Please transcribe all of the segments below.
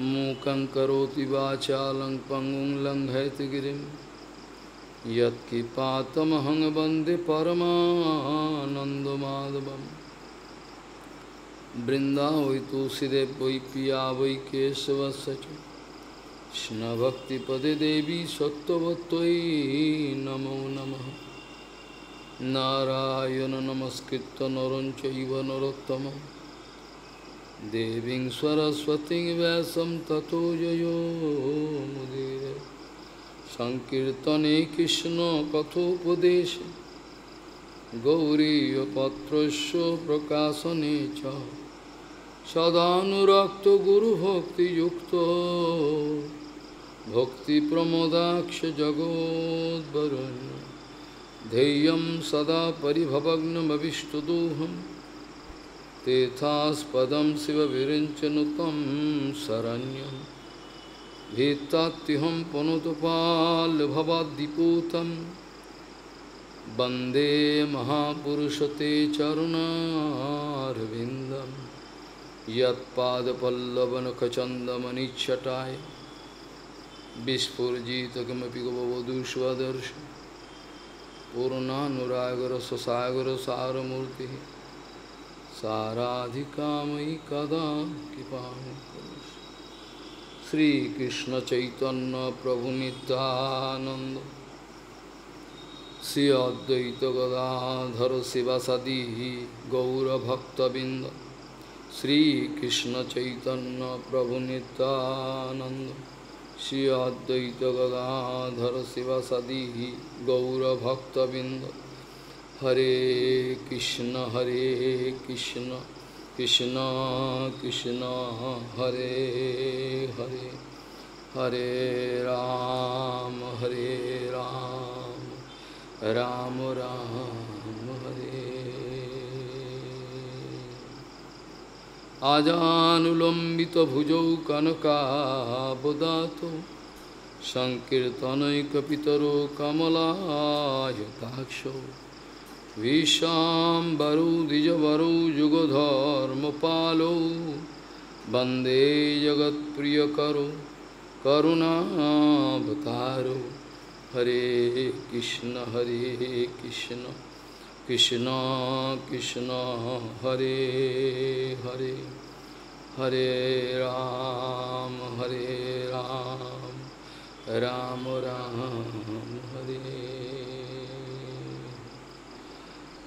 मूकं करोति वाचा लङ् पङ्गुं लङ्घयतिगिरिं यत्किपातमहं वन्दे परमानन्दमाधवं वृन्दा वै तुलसीदेव वै पिया वै केशवश्च कृष्णभक्तिपदे देवी सत्त्ववत्त्वयि नमो नमः नारायण नमस्कृत नरं चैव नरोत्तमम् देवी सरस्वती वैसम ततो संकीर्तने कृष्ण कथोपदेश गौरी पत्र प्रकाशने च भक्ति प्रमोदाक्ष जगोद्वरुण्य धैय सदा परिभवग्नमविष्टदोहम् तीर्थास्पदं शरण्यम त्वं शरण्यं भीत्तात्युहं पुनुतपाल्भवाद्दिपूतं वन्दे महापुरुषते चरुणारविन्दं यत्पादपल्लवनखचन्दमनिच्छटाय विस्फुर्जित किमपि गवधूष्वदर्श पूर्णानुरागर ससागर सारमूर्तिः साराधिकामयि कदा कृपां करोषि श्रीकृष्णचैतन्यप्रभुनित्यानन्द श्री अद्वैतगदाधर शिवसदी गौरभक्तबिन्द श्रीकृष्णचैतन्यप्रभुनित्यानन्द श्री अद्वैतगदाधर शिवसदी गौरभक्तबिन्द হরে কৃষ্ণ হরে কৃষ্ণ কৃষ্ণ কৃষ্ণ হরে হরে হরে রাম হরে রাম রাম রাম হরে আজানুলম্বিত ভুজৌ কনকাবদাত সংকীর্তনৈকপিতর কমলায়তাক্ষ पालो वंदे जगत प्रिय जगत्प्रियकरो करुणावतारो हरे कृष्ण हरे कृष्ण कृष्ण कृष्ण हरे हरे हरे राम हरे राम राम राम हरे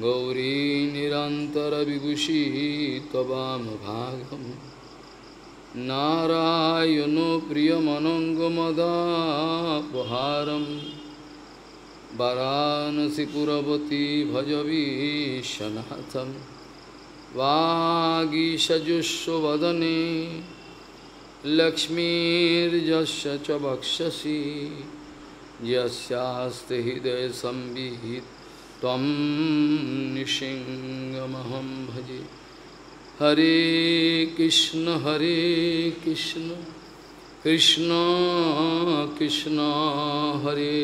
गौरी निरंतर तवाम त्ववामभागम् नारायणो प्रियमनङ्गमदापहारं वाराणसीपुरवती भजवीशनाथं वागीषजुष्वदने लक्ष्मीर्यस्य च वक्षसि हृदय संविहित त्वं भजे हरे कृष्ण हरे कृष्ण कृष्ण कृष्ण हरे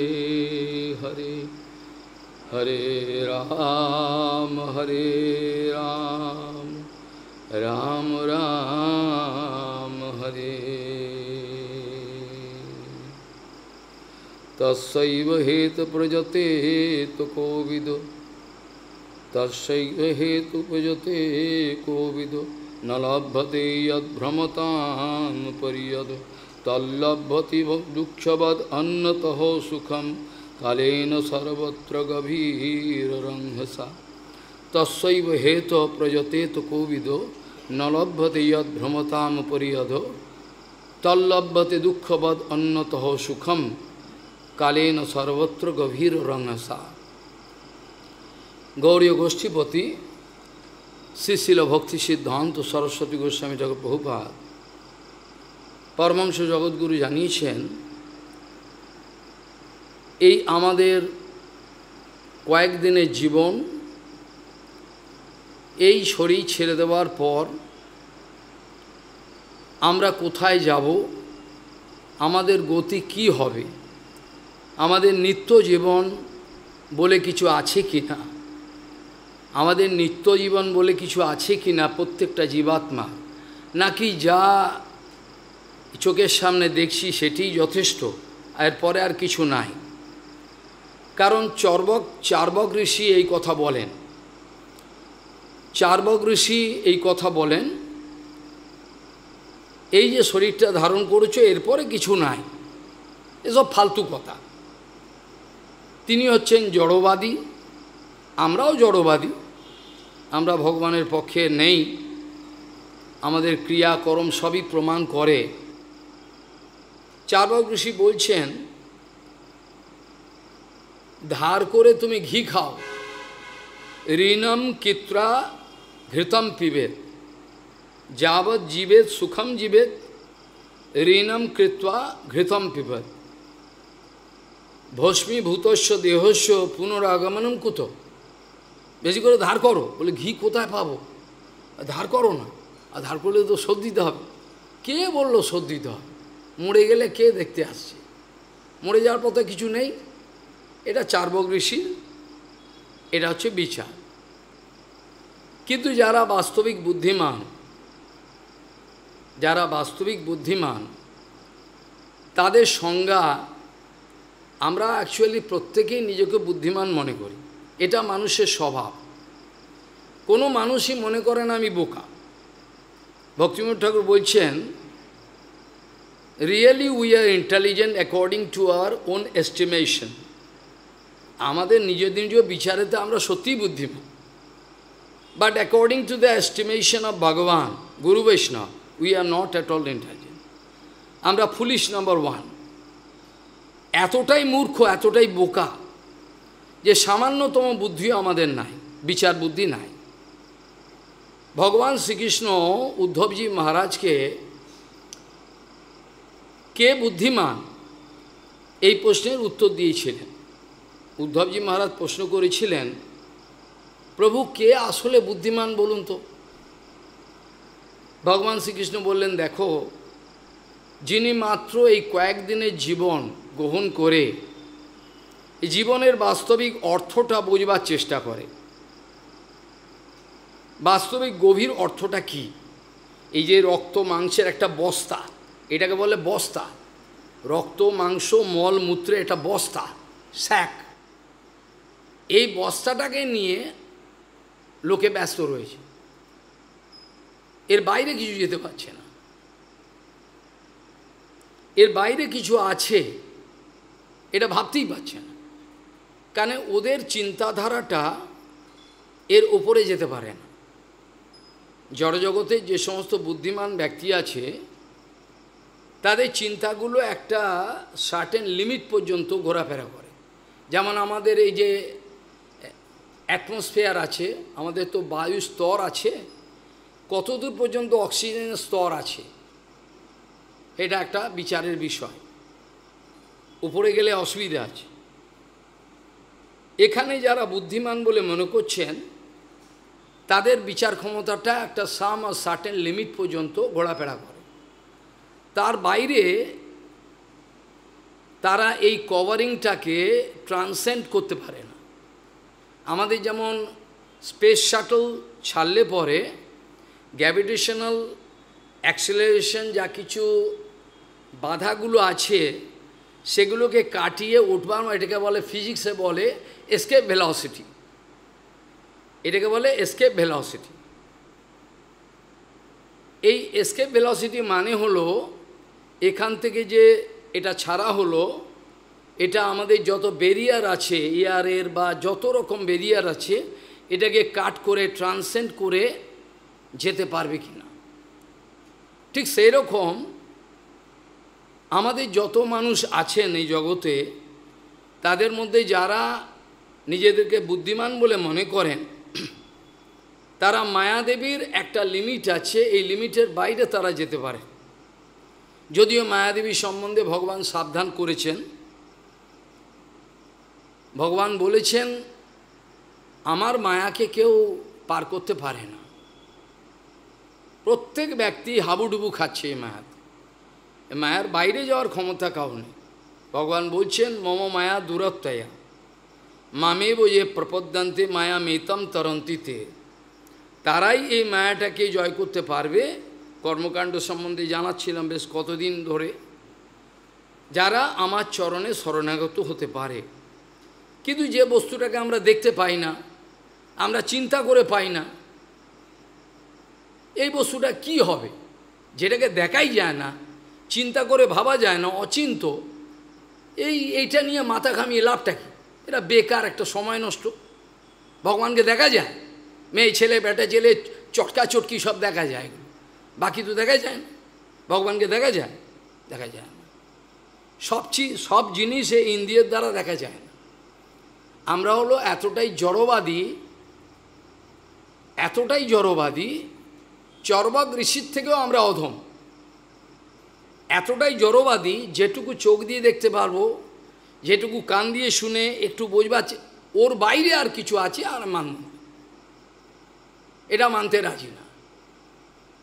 हरे हरे राम हरे राम राम राम हरे তস্যৈব হেতু প্রজতে হেতু কোবিদ তস্যৈব হেতু প্রজতে কোবিদ ন লভ্যতে যদ্ভ্রমতাম পরিয়দ তল্লভ্যতি দুঃখবদ অন্যতহ সুখম কালেন সর্বত্র গভীর গভীররংহসা তস্যৈব হেত প্রজতে তো কোবিদ ন লভ্যতে যদ্ভ্রমতাম পরিয়দ তল্লভ্যতে দুঃখবদ অন্যতহ সুখম কালেন সর্বত্র গভীর রঙসা গৌরী গোষ্ঠীপতি শ্রীশিল ভক্তি সিদ্ধান্ত সরস্বতী গোস্বামী জগৎ বহুপাত পরমাংশ জগৎগুরু জানিয়েছেন এই আমাদের কয়েকদিনের জীবন এই শরীর ছেড়ে দেওয়ার পর আমরা কোথায় যাব আমাদের গতি কি হবে আমাদের নিত্য জীবন বলে কিছু আছে কি না আমাদের নিত্য জীবন বলে কিছু আছে কি না প্রত্যেকটা জীবাত্মা নাকি যা চোখের সামনে দেখছি সেটি যথেষ্ট এরপরে আর কিছু নাই কারণ চর্বক চার্বক ঋষি এই কথা বলেন চার্বক ঋষি এই কথা বলেন এই যে শরীরটা ধারণ করেছ এরপরে কিছু নাই এসব ফালতু কথা তিনি হচ্ছেন জড়বাদী আমরাও জড়বাদী আমরা ভগবানের পক্ষে নেই আমাদের ক্রিয়াকরম সবই প্রমাণ করে চারক ঋষি বলছেন ধার করে তুমি ঘি খাও ঋণম কিত্রা ঘৃতম পিবেদ যাবৎ জীবেত সুখম জীবেত ঋণম কৃত্বা ঘৃতম পিবেত ভস্মীভূতস্য দেহস্য পুনরাগমনম কুত বেশি করে ধার করো বলে ঘি কোথায় পাবো ধার করো না আর ধার করলে তো শোধ দিতে হবে কে বললো শোধ দিতে হবে মরে গেলে কে দেখতে আসছে মরে যাওয়ার পথে কিছু নেই এটা চার্বক ঋষির এটা হচ্ছে বিচার কিন্তু যারা বাস্তবিক বুদ্ধিমান যারা বাস্তবিক বুদ্ধিমান তাদের সংজ্ঞা আমরা অ্যাকচুয়ালি প্রত্যেকেই নিজেকে বুদ্ধিমান মনে করি এটা মানুষের স্বভাব কোনো মানুষই মনে করেন আমি বোকা ভক্তিমোহন ঠাকুর বলছেন really we are intelligent according to our own estimation আমাদের নিজ নিজ বিচারেতে আমরা সত্যিই বুদ্ধিমান but according to the estimation of ভগবান গুরু বৈষ্ণব we are not at all intelligent আমরা ফুলিশ নাম্বার ওয়ান এতটাই মূর্খ এতটাই বোকা যে সামান্যতম বুদ্ধি আমাদের নাই বিচার বুদ্ধি নাই ভগবান শ্রীকৃষ্ণ উদ্ধবজি মহারাজকে কে বুদ্ধিমান এই প্রশ্নের উত্তর দিয়েছিলেন উদ্ধবজি মহারাজ প্রশ্ন করেছিলেন প্রভু কে আসলে বুদ্ধিমান বলুন তো ভগবান শ্রীকৃষ্ণ বললেন দেখো যিনি মাত্র এই কয়েকদিনের জীবন গ্রহণ করে জীবনের বাস্তবিক অর্থটা বোঝবার চেষ্টা করে বাস্তবিক গভীর অর্থটা কি এই যে রক্ত মাংসের একটা বস্তা এটাকে বলে বস্তা রক্ত মাংস মল মূত্রে এটা বস্তা স্যাক এই বস্তাটাকে নিয়ে লোকে ব্যস্ত রয়েছে এর বাইরে কিছু যেতে পারছে না এর বাইরে কিছু আছে এটা ভাবতেই পারছে না কেন ওদের চিন্তাধারাটা এর ওপরে যেতে পারে না জড়জগতে যে সমস্ত বুদ্ধিমান ব্যক্তি আছে তাদের চিন্তাগুলো একটা সার্টেন লিমিট পর্যন্ত ঘোরাফেরা করে যেমন আমাদের এই যে অ্যাটমসফেয়ার আছে আমাদের তো বায়ু স্তর আছে কতদূর পর্যন্ত অক্সিজেনের স্তর আছে এটা একটা বিচারের বিষয় উপরে গেলে অসুবিধা আছে এখানে যারা বুদ্ধিমান বলে মনে করছেন তাদের বিচার ক্ষমতাটা একটা সাম আর সার্টেন লিমিট পর্যন্ত ঘোরাফেরা করে তার বাইরে তারা এই কভারিংটাকে ট্রান্সেন্ড করতে পারে না আমাদের যেমন স্পেস শাটল ছাড়লে পরে গ্র্যাভিটেশনাল অ্যাক্সেলারেশন যা কিছু বাধাগুলো আছে সেগুলোকে কাটিয়ে উঠবার এটাকে বলে ফিজিক্সে বলে এসকেপ ভেলসিটি এটাকে বলে এসকেপ ভেলসিটি এই এসকেপ ভেলসিটি মানে হলো এখান থেকে যে এটা ছাড়া হলো এটা আমাদের যত বেরিয়ার আছে ইয়ারের বা যত রকম বেরিয়ার আছে এটাকে কাট করে ট্রান্সেন্ড করে যেতে পারবে কি না ঠিক সেই রকম আমাদের যত মানুষ আছেন এই জগতে তাদের মধ্যে যারা নিজেদেরকে বুদ্ধিমান বলে মনে করেন তারা মায়াদেবীর একটা লিমিট আছে এই লিমিটের বাইরে তারা যেতে পারে যদিও মায়াদেবী সম্বন্ধে ভগবান সাবধান করেছেন ভগবান বলেছেন আমার মায়াকে কেউ পার করতে পারে না প্রত্যেক ব্যক্তি হাবুডুবু খাচ্ছে এই মায়াতে মায়ার বাইরে যাওয়ার ক্ষমতা কাউ নেই ভগবান বলছেন মম মায়া দূরত্বয়া মামে যে প্রপদ্যান্তে মায়া মেতম তরন্তিতে তারাই এই মায়াটাকে জয় করতে পারবে কর্মকাণ্ড সম্বন্ধে জানাচ্ছিলাম বেশ কতদিন ধরে যারা আমার চরণে শরণাগত হতে পারে কিন্তু যে বস্তুটাকে আমরা দেখতে পাই না আমরা চিন্তা করে পাই না এই বস্তুটা কি হবে যেটাকে দেখাই যায় না চিন্তা করে ভাবা যায় না অচিন্ত এই এইটা নিয়ে মাথা ঘামিয়ে লাভটা কি এটা বেকার একটা সময় নষ্ট ভগবানকে দেখা যায় মেয়ে ছেলে বেটা ছেলে চটকা চটকি সব দেখা যায় বাকি তো দেখা যায় না ভগবানকে দেখা যায় দেখা যায় না সব সব জিনিস এই ইন্দ্রিয়ের দ্বারা দেখা যায় না আমরা হলো এতটাই জড়বাদী এতটাই জড়বাদী চর্বক ঋষির থেকেও আমরা অধম এতটাই জড়বাদী যেটুকু চোখ দিয়ে দেখতে পারবো যেটুকু কান দিয়ে শুনে একটু বোঝবার ওর বাইরে আর কিছু আছে আর মান এটা মানতে রাজি না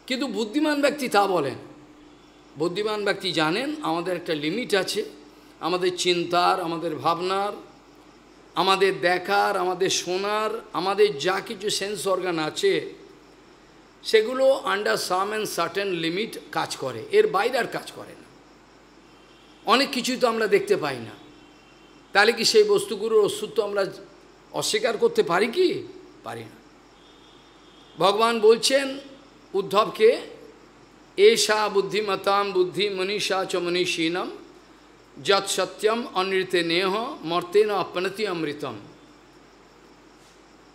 কিন্তু বুদ্ধিমান ব্যক্তি তা বলেন বুদ্ধিমান ব্যক্তি জানেন আমাদের একটা লিমিট আছে আমাদের চিন্তার আমাদের ভাবনার আমাদের দেখার আমাদের শোনার আমাদের যা কিছু সেন্স অর্গান আছে সেগুলো under some and certain limit কাজ করে এর বাইরে আর কাজ করে না অনেক কিছুই তো আমরা দেখতে পাই না তাহলে কি সেই বস্তুগুলোর অস্তিত্ব আমরা অস্বীকার করতে পারি কি পারি না ভগবান বলছেন উদ্ধবকে এষা বুদ্ধিমতাম বুদ্ধি মনীষা চ মনীষীনম যত সত্যম অনৃতে নেহ মর্তেন অপনতি অমৃতম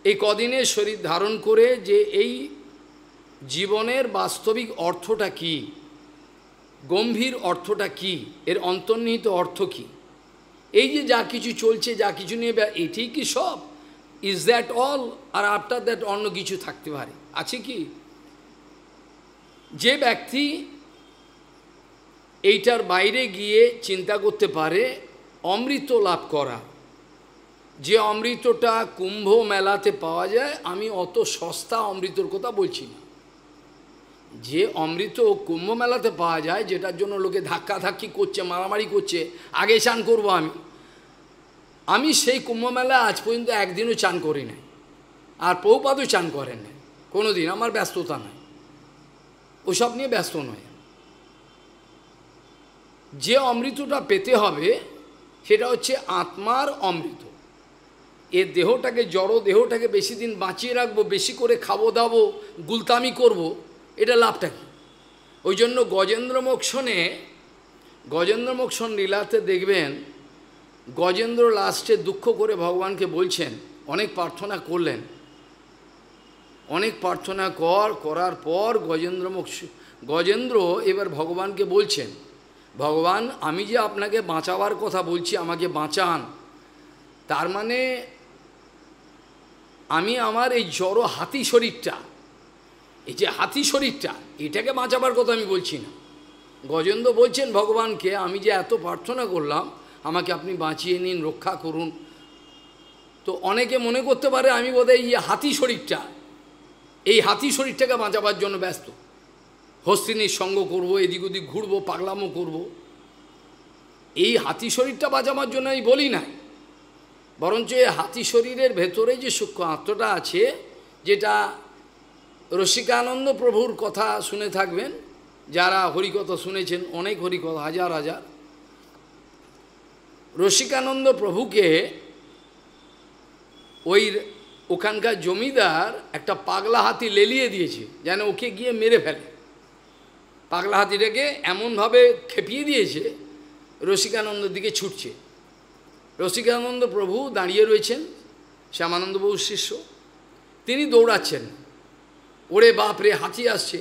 এই কদিনে শরীর ধারণ করে যে এই জীবনের বাস্তবিক অর্থটা কি গম্ভীর অর্থটা কি এর অন্তর্নিহিত অর্থ কি এই যে যা কিছু চলছে যা কিছু নিয়ে এটি কি সব ইজ দ্যাট অল আর আফটার দ্যাট অন্য কিছু থাকতে পারে আছে কি যে ব্যক্তি এইটার বাইরে গিয়ে চিন্তা করতে পারে অমৃত লাভ করা যে অমৃতটা কুম্ভ মেলাতে পাওয়া যায় আমি অত সস্তা অমৃতর কথা বলছি না যে অমৃত কুম্ভ মেলাতে পাওয়া যায় যেটার জন্য লোকে ধাক্কা ধাক্কি করছে মারামারি করছে আগে চান করব আমি আমি সেই কুম্ভ মেলা আজ পর্যন্ত একদিনও চান করি নাই আর পৌপাদও চান করেন নাই কোনো দিন আমার ব্যস্ততা নাই ওসব নিয়ে ব্যস্ত নয় যে অমৃতটা পেতে হবে সেটা হচ্ছে আত্মার অমৃত এ দেহটাকে জড় দেহটাকে বেশি দিন বাঁচিয়ে রাখবো বেশি করে খাবো দাবো গুলতামি করবো এটা লাভটা কী ওই জন্য গজেন্দ্র মোক্ষণে গজেন্দ্র মোক্ষণ লীলাতে দেখবেন গজেন্দ্র লাস্টে দুঃখ করে ভগবানকে বলছেন অনেক প্রার্থনা করলেন অনেক প্রার্থনা কর করার পর গজেন্দ্র মোক্ষ গজেন্দ্র এবার ভগবানকে বলছেন ভগবান আমি যে আপনাকে বাঁচাবার কথা বলছি আমাকে বাঁচান তার মানে আমি আমার এই জড়ো হাতি শরীরটা এই যে হাতি শরীরটা এটাকে বাঁচাবার কথা আমি বলছি না গজেন্দ্র বলছেন ভগবানকে আমি যে এত প্রার্থনা করলাম আমাকে আপনি বাঁচিয়ে নিন রক্ষা করুন তো অনেকে মনে করতে পারে আমি বোধহয় এই হাতি শরীরটা এই হাতি শরীরটাকে বাঁচাবার জন্য ব্যস্ত হস্তিনীর সঙ্গ করব এদিক ওদিক ঘুরবো পাগলামো করব। এই হাতি শরীরটা বাঁচাবার জন্য আমি বলি নাই বরঞ্চ এই হাতি শরীরের ভেতরে যে সূক্ষ্ম আত্মটা আছে যেটা রসিকানন্দ প্রভুর কথা শুনে থাকবেন যারা হরিকথা শুনেছেন অনেক হরিকথা হাজার হাজার রসিকানন্দ প্রভুকে ওই ওখানকার জমিদার একটা পাগলা হাতি লেলিয়ে দিয়েছে যেন ওকে গিয়ে মেরে ফেলে পাগলা হাতিটাকে এমনভাবে খেপিয়ে দিয়েছে রসিকানন্দ দিকে ছুটছে রসিকানন্দ প্রভু দাঁড়িয়ে রয়েছেন শ্যামানন্দবাবুর শিষ্য তিনি দৌড়াচ্ছেন ওরে বাপ রে হাতি আসছে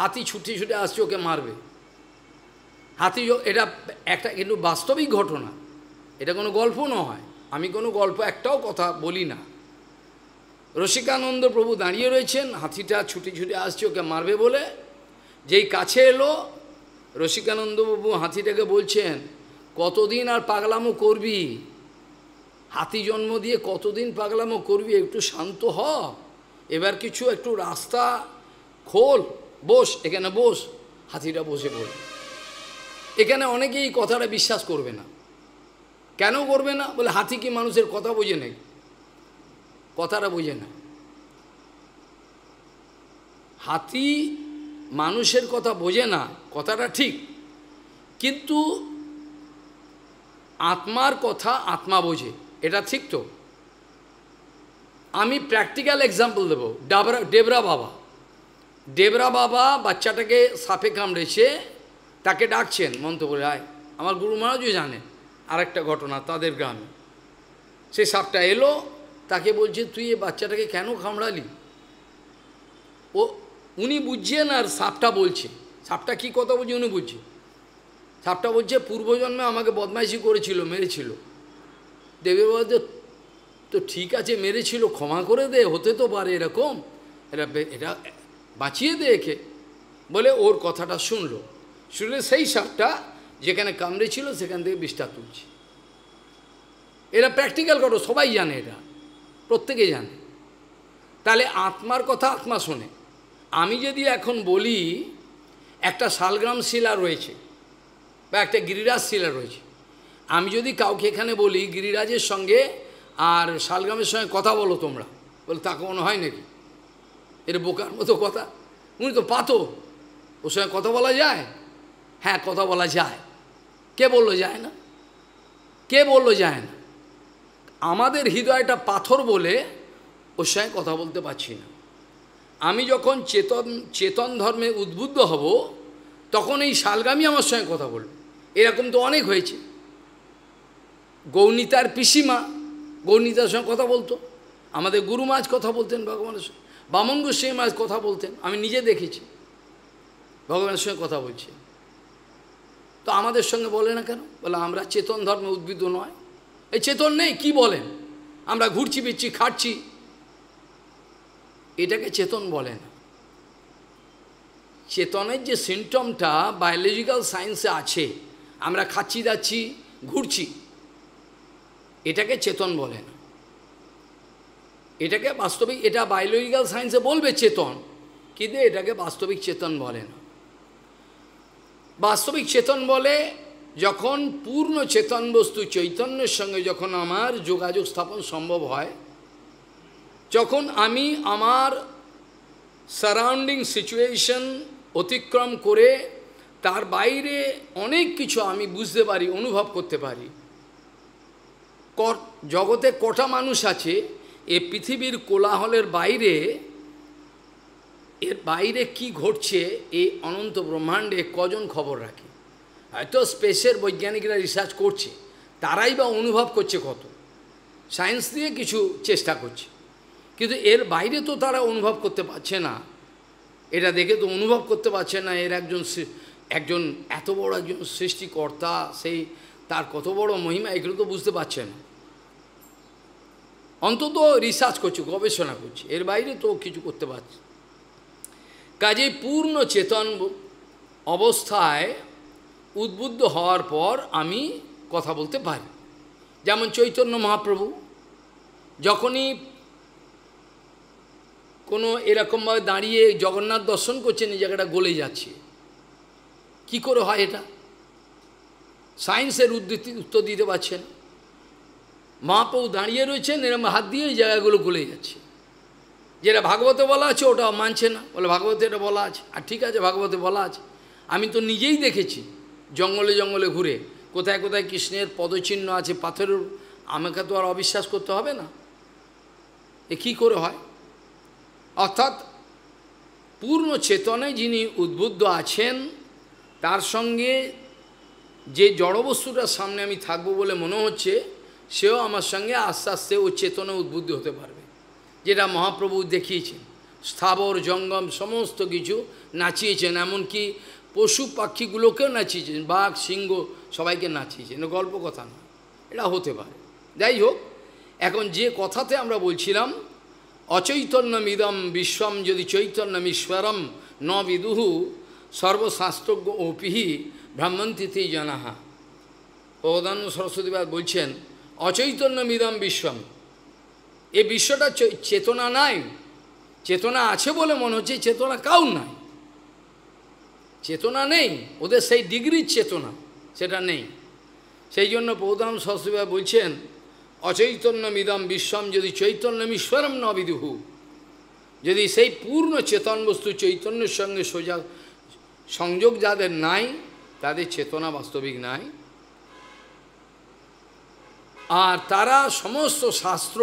হাতি ছুটি ছুটে আসছে ওকে মারবে হাতি এটা একটা কিন্তু বাস্তবিক ঘটনা এটা কোনো গল্প নয় আমি কোনো গল্প একটাও কথা বলি না রসিকানন্দ প্রভু দাঁড়িয়ে রয়েছেন হাতিটা ছুটি ছুটে আসছে ওকে মারবে বলে যেই কাছে এলো রসিকানন্দ প্রভু হাতিটাকে বলছেন কতদিন আর পাগলামো করবি হাতি জন্ম দিয়ে কতদিন পাগলামো করবি একটু শান্ত হ এবার কিছু একটু রাস্তা খোল বস এখানে বস হাতিটা বসে পড়ে এখানে অনেকেই কথাটা বিশ্বাস করবে না কেন করবে না বলে হাতি কি মানুষের কথা বোঝে নেই কথাটা বোঝে না হাতি মানুষের কথা বোঝে না কথাটা ঠিক কিন্তু আত্মার কথা আত্মা বোঝে এটা ঠিক তো আমি প্র্যাকটিক্যাল এক্সাম্পল দেবো ডাবরা ডেবরা বাবা ডেবরা বাবা বাচ্চাটাকে সাপে কামড়েছে তাকে ডাকছেন মন্তব্য আয় আমার গুরু মহারাজও জানে আরেকটা ঘটনা তাদের গ্রামে সেই সাপটা এলো তাকে বলছে তুই এ বাচ্চাটাকে কেন কামড়ালি ও উনি বুঝছেন আর সাপটা বলছে সাপটা কি কথা বলছে উনি বুঝছে সাপটা বলছে পূর্বজন্মে আমাকে বদমাইশি করেছিল মেরেছিল দেবীর তো ঠিক আছে মেরেছিল ক্ষমা করে দে হতে তো পারে এরকম এটা এটা বাঁচিয়ে দে একে বলে ওর কথাটা শুনলো শুনলে সেই সাপটা যেখানে কামড়েছিল সেখান থেকে বিষটা তুলছে এরা প্র্যাকটিক্যাল করো সবাই জানে এটা প্রত্যেকে জানে তাহলে আত্মার কথা আত্মা শোনে আমি যদি এখন বলি একটা শালগ্রাম শিলা রয়েছে বা একটা গিরিরাজ শিলা রয়েছে আমি যদি কাউকে এখানে বলি গিরিরাজের সঙ্গে আর শালগ্রামের সঙ্গে কথা বলো তোমরা বলে তাকে মনে হয় নাকি এটা বোকার মতো কথা উনি তো পাতো ওর সঙ্গে কথা বলা যায় হ্যাঁ কথা বলা যায় কে বললো যায় না কে বললো যায় না আমাদের হৃদয়টা পাথর বলে ওর সঙ্গে কথা বলতে পারছি না আমি যখন চেতন চেতন ধর্মে উদ্বুদ্ধ হব তখন এই শালগামী আমার সঙ্গে কথা বলবে এরকম তো অনেক হয়েছে গৌনিতার পিসিমা গৌরনীতার সঙ্গে কথা বলতো আমাদের গুরু মাছ কথা বলতেন ভগবানের সঙ্গে বামন গোস্বামী মাছ কথা বলতেন আমি নিজে দেখেছি ভগবানের সঙ্গে কথা বলছি তো আমাদের সঙ্গে বলে না কেন বলে আমরা চেতন ধর্মে উদ্ভিদ নয় এই চেতন নেই কি বলেন আমরা ঘুরছি ফিরছি খাটছি এটাকে চেতন বলে না চেতনের যে সিমটমটা বায়োলজিক্যাল সায়েন্সে আছে আমরা খাচ্ছি দাচ্ছি ঘুরছি এটাকে চেতন বলে না এটাকে বাস্তবিক এটা বায়োলজিক্যাল সায়েন্সে বলবে চেতন কিন্তু এটাকে বাস্তবিক চেতন বলে না বাস্তবিক চেতন বলে যখন পূর্ণ চেতন বস্তু চৈতন্যের সঙ্গে যখন আমার যোগাযোগ স্থাপন সম্ভব হয় যখন আমি আমার সারাউন্ডিং সিচুয়েশন অতিক্রম করে তার বাইরে অনেক কিছু আমি বুঝতে পারি অনুভব করতে পারি জগতে কটা মানুষ আছে এ পৃথিবীর কোলাহলের বাইরে এর বাইরে কি ঘটছে এই অনন্ত ব্রহ্মাণ্ডে কজন খবর রাখে হয়তো স্পেসের বৈজ্ঞানিকরা রিসার্চ করছে তারাই বা অনুভব করছে কত সায়েন্স দিয়ে কিছু চেষ্টা করছে কিন্তু এর বাইরে তো তারা অনুভব করতে পারছে না এটা দেখে তো অনুভব করতে পারছে না এর একজন একজন এত বড় একজন সৃষ্টিকর্তা সেই তার কত বড় মহিমা এগুলো তো বুঝতে পারছে না অন্তত রিসার্চ করছি গবেষণা করছি এর বাইরে তো কিছু করতে পারছি কাজেই পূর্ণ চেতন অবস্থায় উদ্বুদ্ধ হওয়ার পর আমি কথা বলতে পারি যেমন চৈতন্য মহাপ্রভু যখনই কোনো এরকমভাবে দাঁড়িয়ে জগন্নাথ দর্শন করছেন এই জায়গাটা গলে যাচ্ছে কি করে হয় এটা সায়েন্সের উদ্ধৃতি উত্তর দিতে পারছে না মহাপ্রভু দাঁড়িয়ে রয়েছেন এরম হাত দিয়ে এই জায়গাগুলো গুলে যাচ্ছে যেটা ভাগবতে বলা আছে ওটা মানছে না বলে ভাগবতে এটা বলা আছে আর ঠিক আছে ভাগবতে বলা আছে আমি তো নিজেই দেখেছি জঙ্গলে জঙ্গলে ঘুরে কোথায় কোথায় কৃষ্ণের পদচিহ্ন আছে পাথরের আমাকে তো আর অবিশ্বাস করতে হবে না এ কী করে হয় অর্থাৎ পূর্ণ চেতনে যিনি উদ্বুদ্ধ আছেন তার সঙ্গে যে জড়বস্তুটার সামনে আমি থাকবো বলে মনে হচ্ছে সেও আমার সঙ্গে আস্তে আস্তে ও চেতনা উদ্বুদ্ধ হতে পারবে যেটা মহাপ্রভু দেখিয়েছেন স্থাবর জঙ্গম সমস্ত কিছু নাচিয়েছেন এমনকি পশু পাখিগুলোকেও নাচিয়েছেন বাঘ সিংহ সবাইকে নাচিয়েছেন গল্প কথা না এটা হতে পারে যাই হোক এখন যে কথাতে আমরা বলছিলাম অচৈতন্যমিদম বিশ্বম যদি চৈতন্য মিশ্বরম ন বিদুহু সর্বশাস্ত্রজ্ঞ পিহি ব্রাহ্মণতিথি জনাহা সরস্বতী সরস্বতীবাদ বলছেন অচৈতন্য মিদম বিশ্বম এ বিশ্বটা চেতনা নাই চেতনা আছে বলে মনে হচ্ছে চেতনা কাউ নাই চেতনা নেই ওদের সেই ডিগ্রির চেতনা সেটা নেই সেই জন্য প্রধান সরস্বতীবাদ বলছেন অচৈতন্য মিদম বিশ্বম যদি চৈতন্য মিশ্বরম নবিদুহু যদি সেই পূর্ণ চেতন বস্তু চৈতন্যের সঙ্গে সোজা সংযোগ যাদের নাই তাদের চেতনা বাস্তবিক নাই আর তারা সমস্ত শাস্ত্র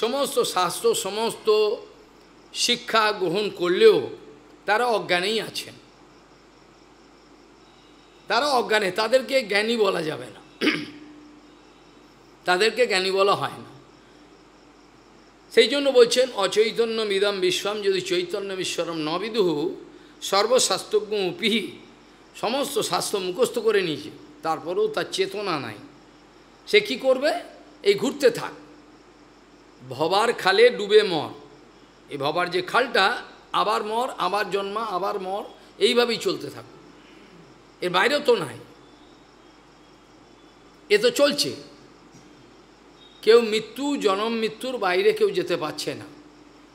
সমস্ত শাস্ত্র সমস্ত শিক্ষা গ্রহণ করলেও তারা অজ্ঞানেই আছেন তারা অজ্ঞানে তাদেরকে জ্ঞানী বলা যাবে না তাদেরকে জ্ঞানী বলা হয় না সেই জন্য বলছেন অচৈতন্য মিদম বিশ্বম যদি চৈতন্য বিশ্বরম নবিদুহু সর্বশাস্ত্রজ্ঞ উপিহী সমস্ত স্বাস্থ্য মুখস্থ করে নিয়েছে তারপরেও তার চেতনা নাই সে কি করবে এই ঘুরতে থাক ভবার খালে ডুবে মর এই ভবার যে খালটা আবার মর আবার জন্মা আবার মর এইভাবেই চলতে থাক এর বাইরেও তো নাই এ তো চলছে কেউ মৃত্যু জনম মৃত্যুর বাইরে কেউ যেতে পারছে না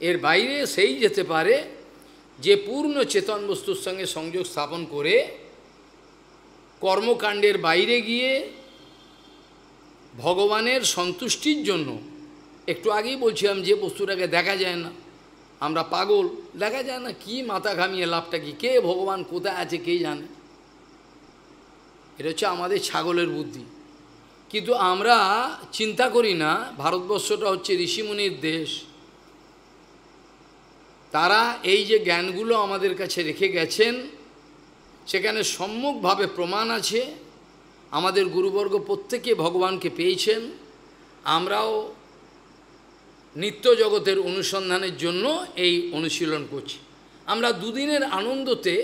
এর বাইরে সেই যেতে পারে যে পূর্ণ চেতন বস্তুর সঙ্গে সংযোগ স্থাপন করে কর্মকাণ্ডের বাইরে গিয়ে ভগবানের সন্তুষ্টির জন্য একটু আগেই বলছিলাম যে বস্তুটাকে দেখা যায় না আমরা পাগল দেখা যায় না কি মাথা ঘামিয়ে লাভটা কি কে ভগবান কোথায় আছে কে জানে এটা হচ্ছে আমাদের ছাগলের বুদ্ধি কিন্তু আমরা চিন্তা করি না ভারতবর্ষটা হচ্ছে ঋষিমুনির দেশ তারা এই যে জ্ঞানগুলো আমাদের কাছে রেখে গেছেন সেখানে সম্মুখভাবে প্রমাণ আছে আমাদের গুরুবর্গ প্রত্যেকে ভগবানকে পেয়েছেন আমরাও নিত্য জগতের অনুসন্ধানের জন্য এই অনুশীলন করছি আমরা দুদিনের আনন্দতে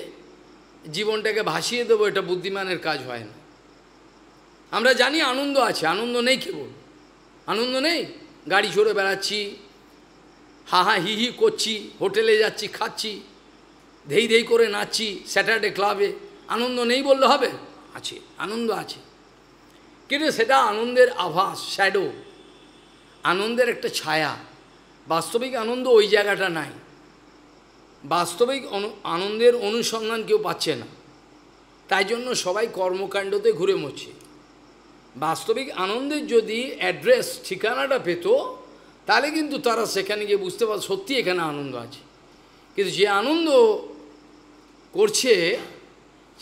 জীবনটাকে ভাসিয়ে দেবো এটা বুদ্ধিমানের কাজ হয় না আমরা জানি আনন্দ আছে আনন্দ নেই কেবল আনন্দ নেই গাড়ি চড়ে বেড়াচ্ছি হা হা হি হি করছি হোটেলে যাচ্ছি খাচ্ছি ধেই ধেই করে নাচছি স্যাটারডে ক্লাবে আনন্দ নেই বললে হবে আছে আনন্দ আছে কিন্তু সেটা আনন্দের আভাস শ্যাডো আনন্দের একটা ছায়া বাস্তবিক আনন্দ ওই জায়গাটা নাই বাস্তবিক আনন্দের অনুসন্ধান কেউ পাচ্ছে না তাই জন্য সবাই কর্মকাণ্ডতে ঘুরে মরছে বাস্তবিক আনন্দের যদি অ্যাড্রেস ঠিকানাটা পেত তাহলে কিন্তু তারা সেখানে গিয়ে বুঝতে পার সত্যি এখানে আনন্দ আছে কিন্তু যে আনন্দ করছে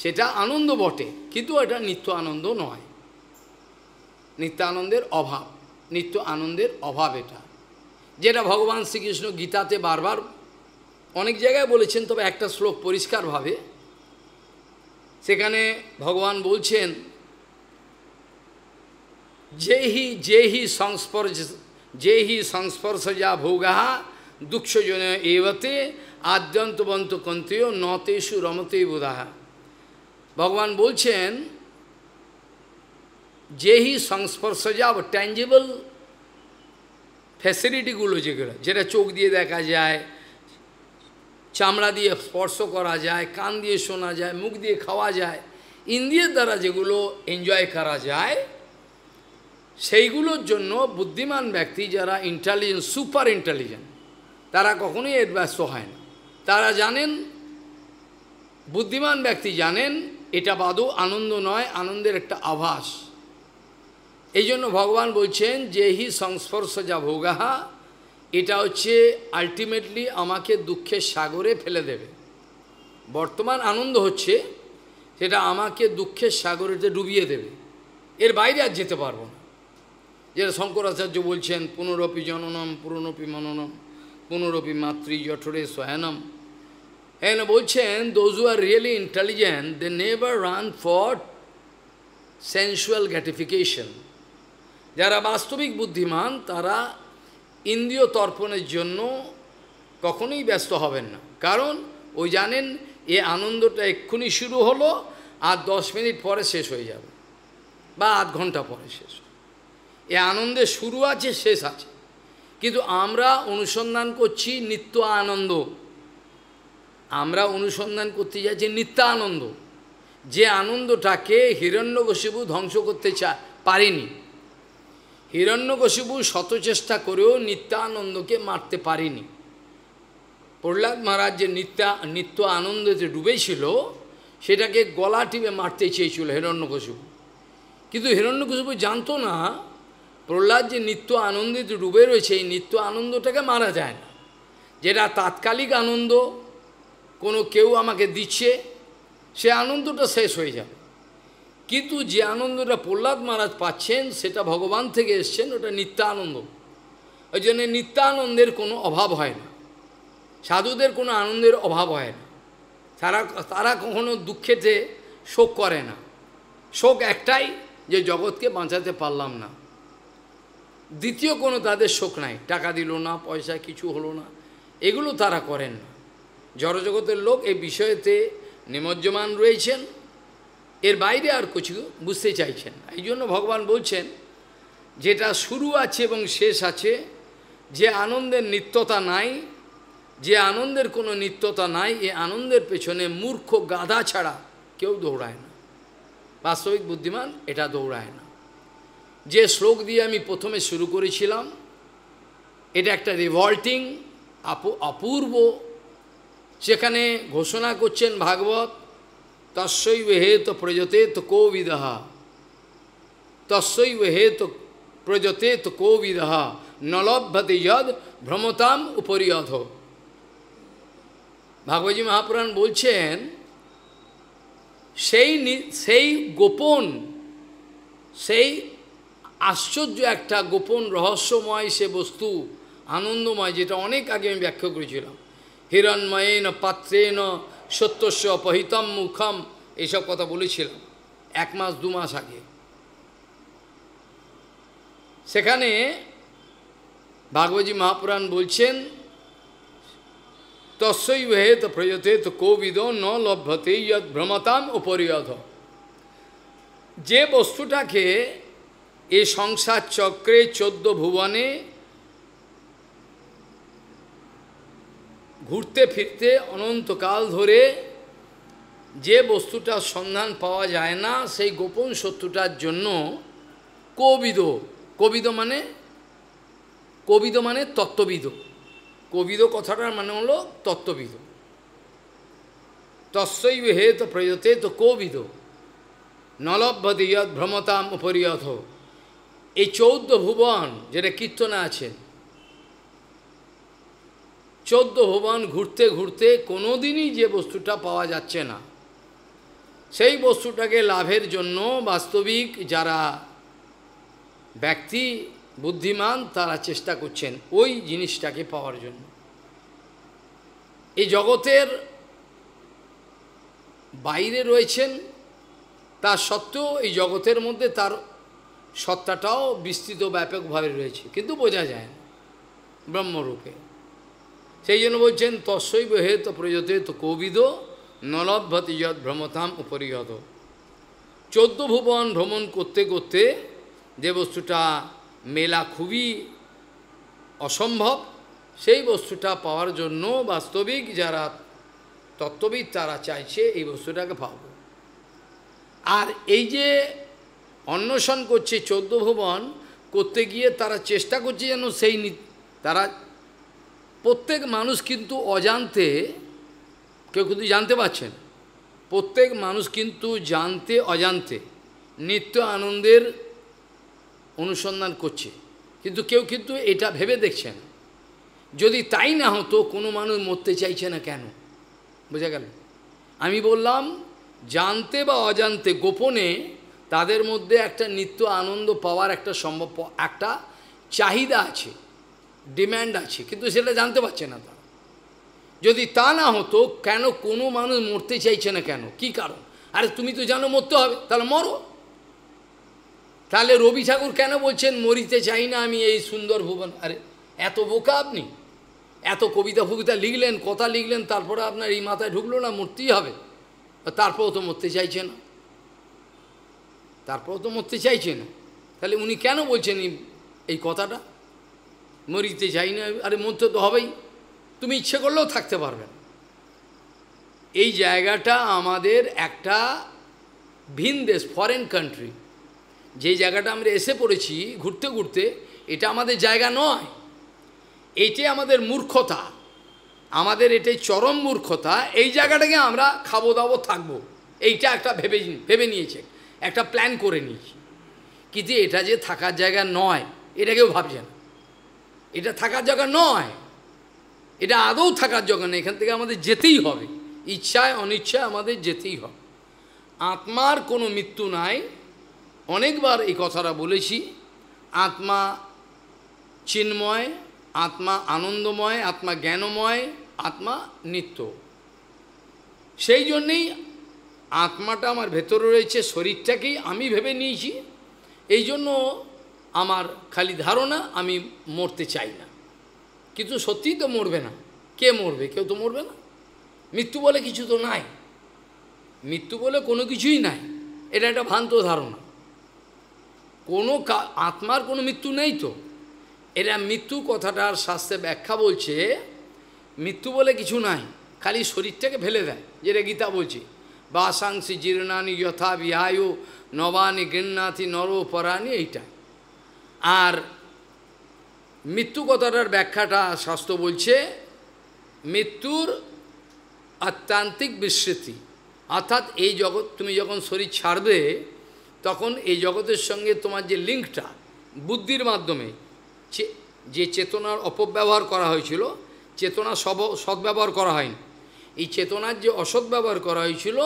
সেটা আনন্দ বটে কিন্তু এটা নিত্য আনন্দ নয় নিত্য আনন্দের অভাব নিত্য আনন্দের অভাব এটা যেটা ভগবান শ্রীকৃষ্ণ গীতাতে বারবার অনেক জায়গায় বলেছেন তবে একটা শ্লোক পরিষ্কারভাবে সেখানে ভগবান বলছেন যেহি যেহি সংস্পর্শ যেহি সংস্পর্শ যা ভোগাহা দুঃখজন এবতে আদ্যন্তবন্ত কন্তেয় নতেষু রমতে বোধাহা ভগবান বলছেন যেই সংস্পর্শ যাব ট্যাঞ্জেবল ফ্যাসিলিটিগুলো যেগুলো যেটা চোখ দিয়ে দেখা যায় চামড়া দিয়ে স্পর্শ করা যায় কান দিয়ে শোনা যায় মুখ দিয়ে খাওয়া যায় ইন্দ্রিয়ের দ্বারা যেগুলো এনজয় করা যায় সেইগুলোর জন্য বুদ্ধিমান ব্যক্তি যারা ইন্টেলিজেন্ট সুপার ইন্টেলিজেন্ট তারা কখনোই এডভাস্ট হয় না তারা জানেন বুদ্ধিমান ব্যক্তি জানেন এটা বাদু আনন্দ নয় আনন্দের একটা আভাস এই জন্য ভগবান বলছেন যে হি সংস্পর্শ যা ভোগাহা এটা হচ্ছে আলটিমেটলি আমাকে দুঃখের সাগরে ফেলে দেবে বর্তমান আনন্দ হচ্ছে সেটা আমাকে দুঃখের সাগরেতে ডুবিয়ে দেবে এর বাইরে আর যেতে পারবো না যেটা শঙ্করাচার্য বলছেন পুনরপি জননম পুনরপি মননম পুনরপি মাতৃ জঠরে সহায়নম And বলছেন those who are really intelligent, they never run for sensual gratification. যারা বাস্তবিক বুদ্ধিমান তারা ইন্দ্রিয় তর্পণের জন্য কখনোই ব্যস্ত হবেন না কারণ ওই জানেন এ আনন্দটা এক্ষুনি শুরু হলো আর দশ মিনিট পরে শেষ হয়ে যাবে বা আধ ঘন্টা পরে শেষ এ আনন্দের শুরু আছে শেষ আছে কিন্তু আমরা অনুসন্ধান করছি নিত্য আনন্দ আমরা অনুসন্ধান করতে যাচ্ছি নিত্যানন্দ যে আনন্দটাকে হিরণ্যকশিবু ধ্বংস করতে চা পারেনি হিরণ্যকশিবু শতচেষ্টা করেও নিত্যানন্দকে মারতে পারেনি প্রহ্লাদ মহারাজ যে নিত্যা নিত্য আনন্দতে ডুবেছিল সেটাকে গলা টিপে মারতে চেয়েছিল হিরণ্যকশিবু কিন্তু হিরণ্যকশিবু জানতো না প্রহ্লাদ যে নিত্য আনন্দে ডুবে রয়েছে এই নিত্য আনন্দটাকে মারা যায় না যেটা তাৎকালিক আনন্দ কোনো কেউ আমাকে দিচ্ছে সে আনন্দটা শেষ হয়ে যাবে কিন্তু যে আনন্দটা প্রহ্লাদ মহারাজ পাচ্ছেন সেটা ভগবান থেকে এসছেন ওটা নিত্যানন্দ ওই জন্য নিত্যানন্দের কোনো অভাব হয় না সাধুদের কোনো আনন্দের অভাব হয় না তারা তারা কখনো দুঃখেতে শোক করে না শোক একটাই যে জগৎকে বাঁচাতে পারলাম না দ্বিতীয় কোনো তাদের শোক নাই টাকা দিল না পয়সা কিছু হলো না এগুলো তারা করেন না জড়জগতের লোক এই বিষয়েতে নিমজ্জমান রয়েছেন এর বাইরে আর কিছু বুঝতে চাইছেন এই জন্য ভগবান বলছেন যেটা শুরু আছে এবং শেষ আছে যে আনন্দের নিত্যতা নাই যে আনন্দের কোনো নিত্যতা নাই এ আনন্দের পেছনে মূর্খ গাধা ছাড়া কেউ দৌড়ায় না বাস্তবিক বুদ্ধিমান এটা দৌড়ায় না যে শ্লোক দিয়ে আমি প্রথমে শুরু করেছিলাম এটা একটা রিভল্টিং আপু অপূর্ব সেখানে ঘোষণা করছেন ভাগবত তস্যৈব হেত প্রজতে তো কোবিদহা তস্যৈব হেত প্রজতে তো কোবিদহা নলভ্যতে যদ ভ্রমতাম উপরিয়ধ ভাগবতী মহাপুরাণ বলছেন সেই সেই গোপন সেই আশ্চর্য একটা গোপন রহস্যময় সে বস্তু আনন্দময় যেটা অনেক আগে আমি ব্যাখ্যা করেছিলাম হিরণময়েন পাত্রেন সত্যস্য অপহিতম মুখম এইসব কথা বলেছিলাম এক মাস দু মাস আগে সেখানে ভাগবতী মহাপুরাণ বলছেন তস্যৈব হেত তো কোবিদ ন লভ্যতে ইয়ৎ ভ্রমতাম উপরিয়ধ যে বস্তুটাকে এ সংসার চক্রে চোদ্দ ভুবনে ঘুরতে ফিরতে অনন্তকাল ধরে যে বস্তুটার সন্ধান পাওয়া যায় না সেই গোপন সত্যটার জন্য কবিদ কবিদ মানে কবিদ মানে তত্ত্ববিদ কবিদ কথাটার মানে হলো তত্ত্ববিদ হে হেত প্রয়তে তো কবিদ নলভ্য দিয়ত ভ্রমতাম উপরিয়থ এই চৌদ্দ ভুবন যেটা কীর্তনে আছে চোদ্দ ভবন ঘুরতে ঘুরতে কোনো দিনই যে বস্তুটা পাওয়া যাচ্ছে না সেই বস্তুটাকে লাভের জন্য বাস্তবিক যারা ব্যক্তি বুদ্ধিমান তারা চেষ্টা করছেন ওই জিনিসটাকে পাওয়ার জন্য এই জগতের বাইরে রয়েছেন তার সত্ত্বেও এই জগতের মধ্যে তার সত্তাটাও বিস্তৃত ব্যাপকভাবে রয়েছে কিন্তু বোঝা যায় না ব্রহ্মরূপে সেই জন্য বলছেন হে তো প্রয়তে তো কবিদ নলভতি যত ভ্রমতাম উপরিগত চোদ্দ ভুবন ভ্রমণ করতে করতে যে বস্তুটা মেলা খুবই অসম্ভব সেই বস্তুটা পাওয়ার জন্য বাস্তবিক যারা তত্ত্ববিদ তারা চাইছে এই বস্তুটাকে পাব আর এই যে অন্বেষণ করছে চোদ্দ ভুবন করতে গিয়ে তারা চেষ্টা করছে যেন সেই তারা প্রত্যেক মানুষ কিন্তু অজান্তে কেউ কিন্তু জানতে পারছেন প্রত্যেক মানুষ কিন্তু জানতে অজান্তে নিত্য আনন্দের অনুসন্ধান করছে কিন্তু কেউ কিন্তু এটা ভেবে দেখছেন যদি তাই না হতো কোনো মানুষ মরতে চাইছে না কেন বোঝা গেল আমি বললাম জানতে বা অজান্তে গোপনে তাদের মধ্যে একটা নিত্য আনন্দ পাওয়ার একটা সম্ভব একটা চাহিদা আছে ডিম্যান্ড আছে কিন্তু সেটা জানতে পারছে না তারা যদি তা না হতো কেন কোনো মানুষ মরতে চাইছে না কেন কি কারণ আরে তুমি তো জানো মরতে হবে তাহলে মরো তাহলে রবি ঠাকুর কেন বলছেন মরিতে চাই না আমি এই সুন্দর ভুবন আরে এত বোকা আপনি এত কবিতা ফবিতা লিখলেন কথা লিখলেন তারপরে আপনার এই মাথায় ঢুকলো না মরতেই হবে তারপরেও তো মরতে চাইছে না তারপরেও তো মরতে চাইছে না তাহলে উনি কেন বলছেন এই কথাটা মরিতে চাই না আরে মরতে তো হবেই তুমি ইচ্ছে করলেও থাকতে পারবে এই জায়গাটা আমাদের একটা ভিন দেশ ফরেন কান্ট্রি যে জায়গাটা আমরা এসে পড়েছি ঘুরতে ঘুরতে এটা আমাদের জায়গা নয় এটাই আমাদের মূর্খতা আমাদের এটাই চরম মূর্খতা এই জায়গাটাকে আমরা খাবো দাবো থাকবো এইটা একটা ভেবে ভেবে নিয়েছে একটা প্ল্যান করে নিয়েছি কিন্তু এটা যে থাকার জায়গা নয় এটা কেউ এটা থাকার জায়গা নয় এটা আদৌ থাকার জায়গা নয় এখান থেকে আমাদের যেতেই হবে ইচ্ছায় অনিচ্ছায় আমাদের যেতেই হবে আত্মার কোনো মৃত্যু নাই অনেকবার এই কথাটা বলেছি আত্মা চিন্ময় আত্মা আনন্দময় আত্মা জ্ঞানময় আত্মা নিত্য সেই জন্যেই আত্মাটা আমার ভেতরে রয়েছে শরীরটাকেই আমি ভেবে নিয়েছি এই জন্য আমার খালি ধারণা আমি মরতে চাই না কিন্তু সত্যিই তো মরবে না কে মরবে কেউ তো মরবে না মৃত্যু বলে কিছু তো নাই মৃত্যু বলে কোনো কিছুই নাই এটা একটা ভ্রান্ত ধারণা কোনো আত্মার কোনো মৃত্যু নেই তো এটা মৃত্যু কথাটার শাস্ত্রে ব্যাখ্যা বলছে মৃত্যু বলে কিছু নাই খালি শরীরটাকে ফেলে দেয় যেটা গীতা বলছে বাসাংশী জীর্ণানি যথা বিহায়ু নবানি গৃহনাথি নর এইটা আর মৃত্যু কথাটার ব্যাখ্যাটা শাস্ত্র বলছে মৃত্যুর আত্যান্তিক বিস্মৃতি অর্থাৎ এই জগৎ তুমি যখন শরীর ছাড়বে তখন এই জগতের সঙ্গে তোমার যে লিঙ্কটা বুদ্ধির মাধ্যমে যে চেতনার অপব্যবহার করা হয়েছিল চেতনা সব সদ্ব্যবহার করা হয়নি এই চেতনার যে অসদ্ব্যবহার ব্যবহার করা হয়েছিল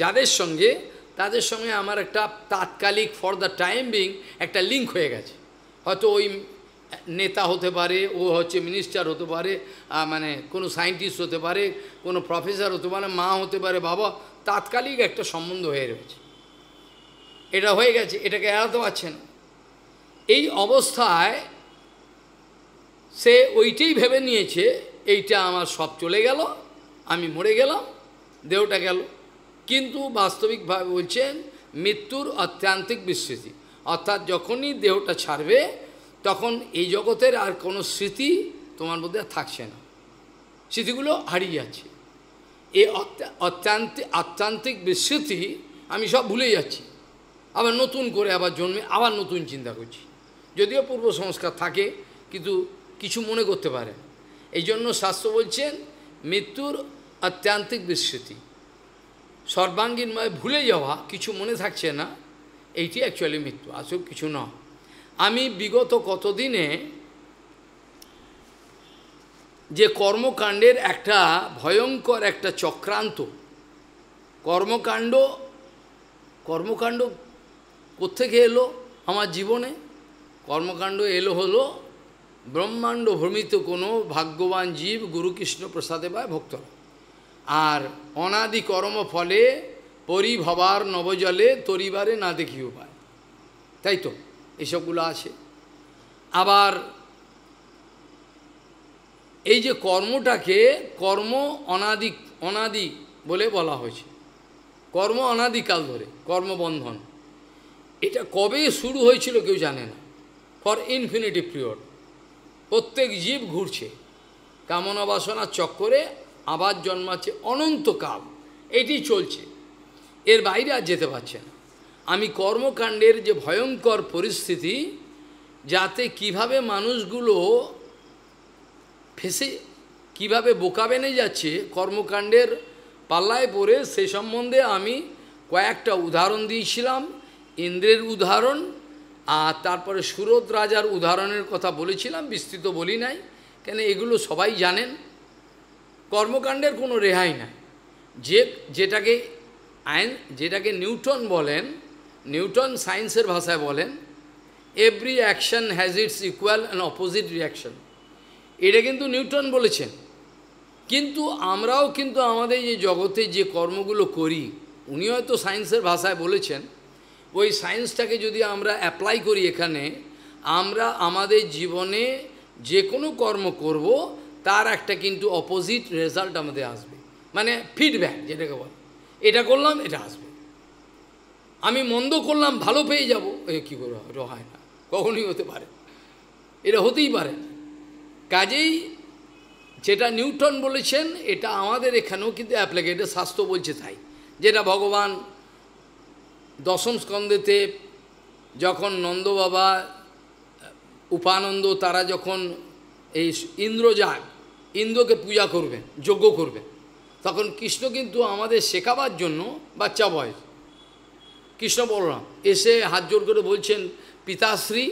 যাদের সঙ্গে তাদের সঙ্গে আমার একটা তাৎকালিক ফর দ্য টাইম বিং একটা লিঙ্ক হয়ে গেছে হয়তো ওই নেতা হতে পারে ও হচ্ছে মিনিস্টার হতে পারে মানে কোনো সায়েন্টিস্ট হতে পারে কোনো প্রফেসর হতে পারে মা হতে পারে বাবা তাৎকালিক একটা সম্বন্ধ হয়ে রয়েছে এটা হয়ে গেছে এটাকে এড়াতে পারছে না এই অবস্থায় সে ওইটাই ভেবে নিয়েছে এইটা আমার সব চলে গেল আমি মরে গেলাম দেহটা গেল কিন্তু বাস্তবিকভাবে বলছেন মৃত্যুর অত্যান্তিক বিস্তৃতি অর্থাৎ যখনই দেহটা ছাড়বে তখন এই জগতের আর কোনো স্মৃতি তোমার মধ্যে থাকছে না স্মৃতিগুলো হারিয়ে যাচ্ছে এই অত্যান্তিক আত্যান্তিক বিস্মৃতি আমি সব ভুলে যাচ্ছি আবার নতুন করে আবার জন্মে আবার নতুন চিন্তা করছি যদিও পূর্ব সংস্কার থাকে কিন্তু কিছু মনে করতে পারে এই জন্য শাস্ত্র বলছেন মৃত্যুর আত্যান্তিক বিস্মৃতি সর্বাঙ্গীনময় ভুলে যাওয়া কিছু মনে থাকছে না এইটি অ্যাকচুয়ালি মৃত্যু আসুক কিছু নয় আমি বিগত কতদিনে যে কর্মকাণ্ডের একটা ভয়ঙ্কর একটা চক্রান্ত কর্মকাণ্ড কর্মকাণ্ড কোথেকে এলো আমার জীবনে কর্মকাণ্ড এলো হলো ব্রহ্মাণ্ড ভ্রমিত কোনো ভাগ্যবান জীব গুরুকৃষ্ণ প্রসাদে বা ভক্তরা আর অনাদি কর্ম ফলে পরিভবার নবজলে তরিবারে না দেখি উপায় তাই তো এসবগুলো আছে আবার এই যে কর্মটাকে কর্ম অনাদি অনাদি বলে বলা হয়েছে কর্ম অনাদিকাল ধরে কর্মবন্ধন এটা কবে শুরু হয়েছিল কেউ জানে না ফর ইনফিনিটি পিরিয়ড প্রত্যেক জীব ঘুরছে কামনা বাসনার চক্করে আবার জন্মাচ্ছে অনন্তকাল এটি চলছে এর বাইরে আর যেতে পারছে না আমি কর্মকাণ্ডের যে ভয়ঙ্কর পরিস্থিতি যাতে কিভাবে মানুষগুলো ফেসে কিভাবে বোকা বেনে যাচ্ছে কর্মকাণ্ডের পাল্লায় পড়ে সে সম্বন্ধে আমি কয়েকটা উদাহরণ দিয়েছিলাম ইন্দ্রের উদাহরণ আর তারপরে সুরত রাজার উদাহরণের কথা বলেছিলাম বিস্তৃত বলি নাই কেন এগুলো সবাই জানেন কর্মকাণ্ডের কোনো রেহাই নাই যে যেটাকে আইন যেটাকে নিউটন বলেন নিউটন সায়েন্সের ভাষায় বলেন every action has its equal and opposite reaction এটা কিন্তু নিউটন বলেছেন কিন্তু আমরাও কিন্তু আমাদের যে জগতে যে কর্মগুলো করি উনি হয়তো সায়েন্সের ভাষায় বলেছেন ওই সায়েন্সটাকে যদি আমরা অ্যাপ্লাই করি এখানে আমরা আমাদের জীবনে যে কোনো কর্ম করব তার একটা কিন্তু অপোজিট রেজাল্ট আমাদের আসবে মানে ফিডব্যাক যেটাকে বল এটা করলাম এটা আসবে আমি মন্দ করলাম ভালো পেয়ে যাব এ কী করবো এটা হয় না কখনোই হতে পারে এটা হতেই পারে কাজেই যেটা নিউটন বলেছেন এটা আমাদের এখানেও কিন্তু এটা শাস্ত্র বলছে তাই যেটা ভগবান দশম স্কন্ধেতে যখন নন্দ বাবা উপানন্দ তারা যখন এই ইন্দ্রজাগ ইন্দ্রকে পূজা করবেন যজ্ঞ করবেন তখন কৃষ্ণ কিন্তু আমাদের শেখাবার জন্য বাচ্চা বয়স কৃষ্ণ বলরাম এসে হাত জোর করে বলছেন পিতাশ্রী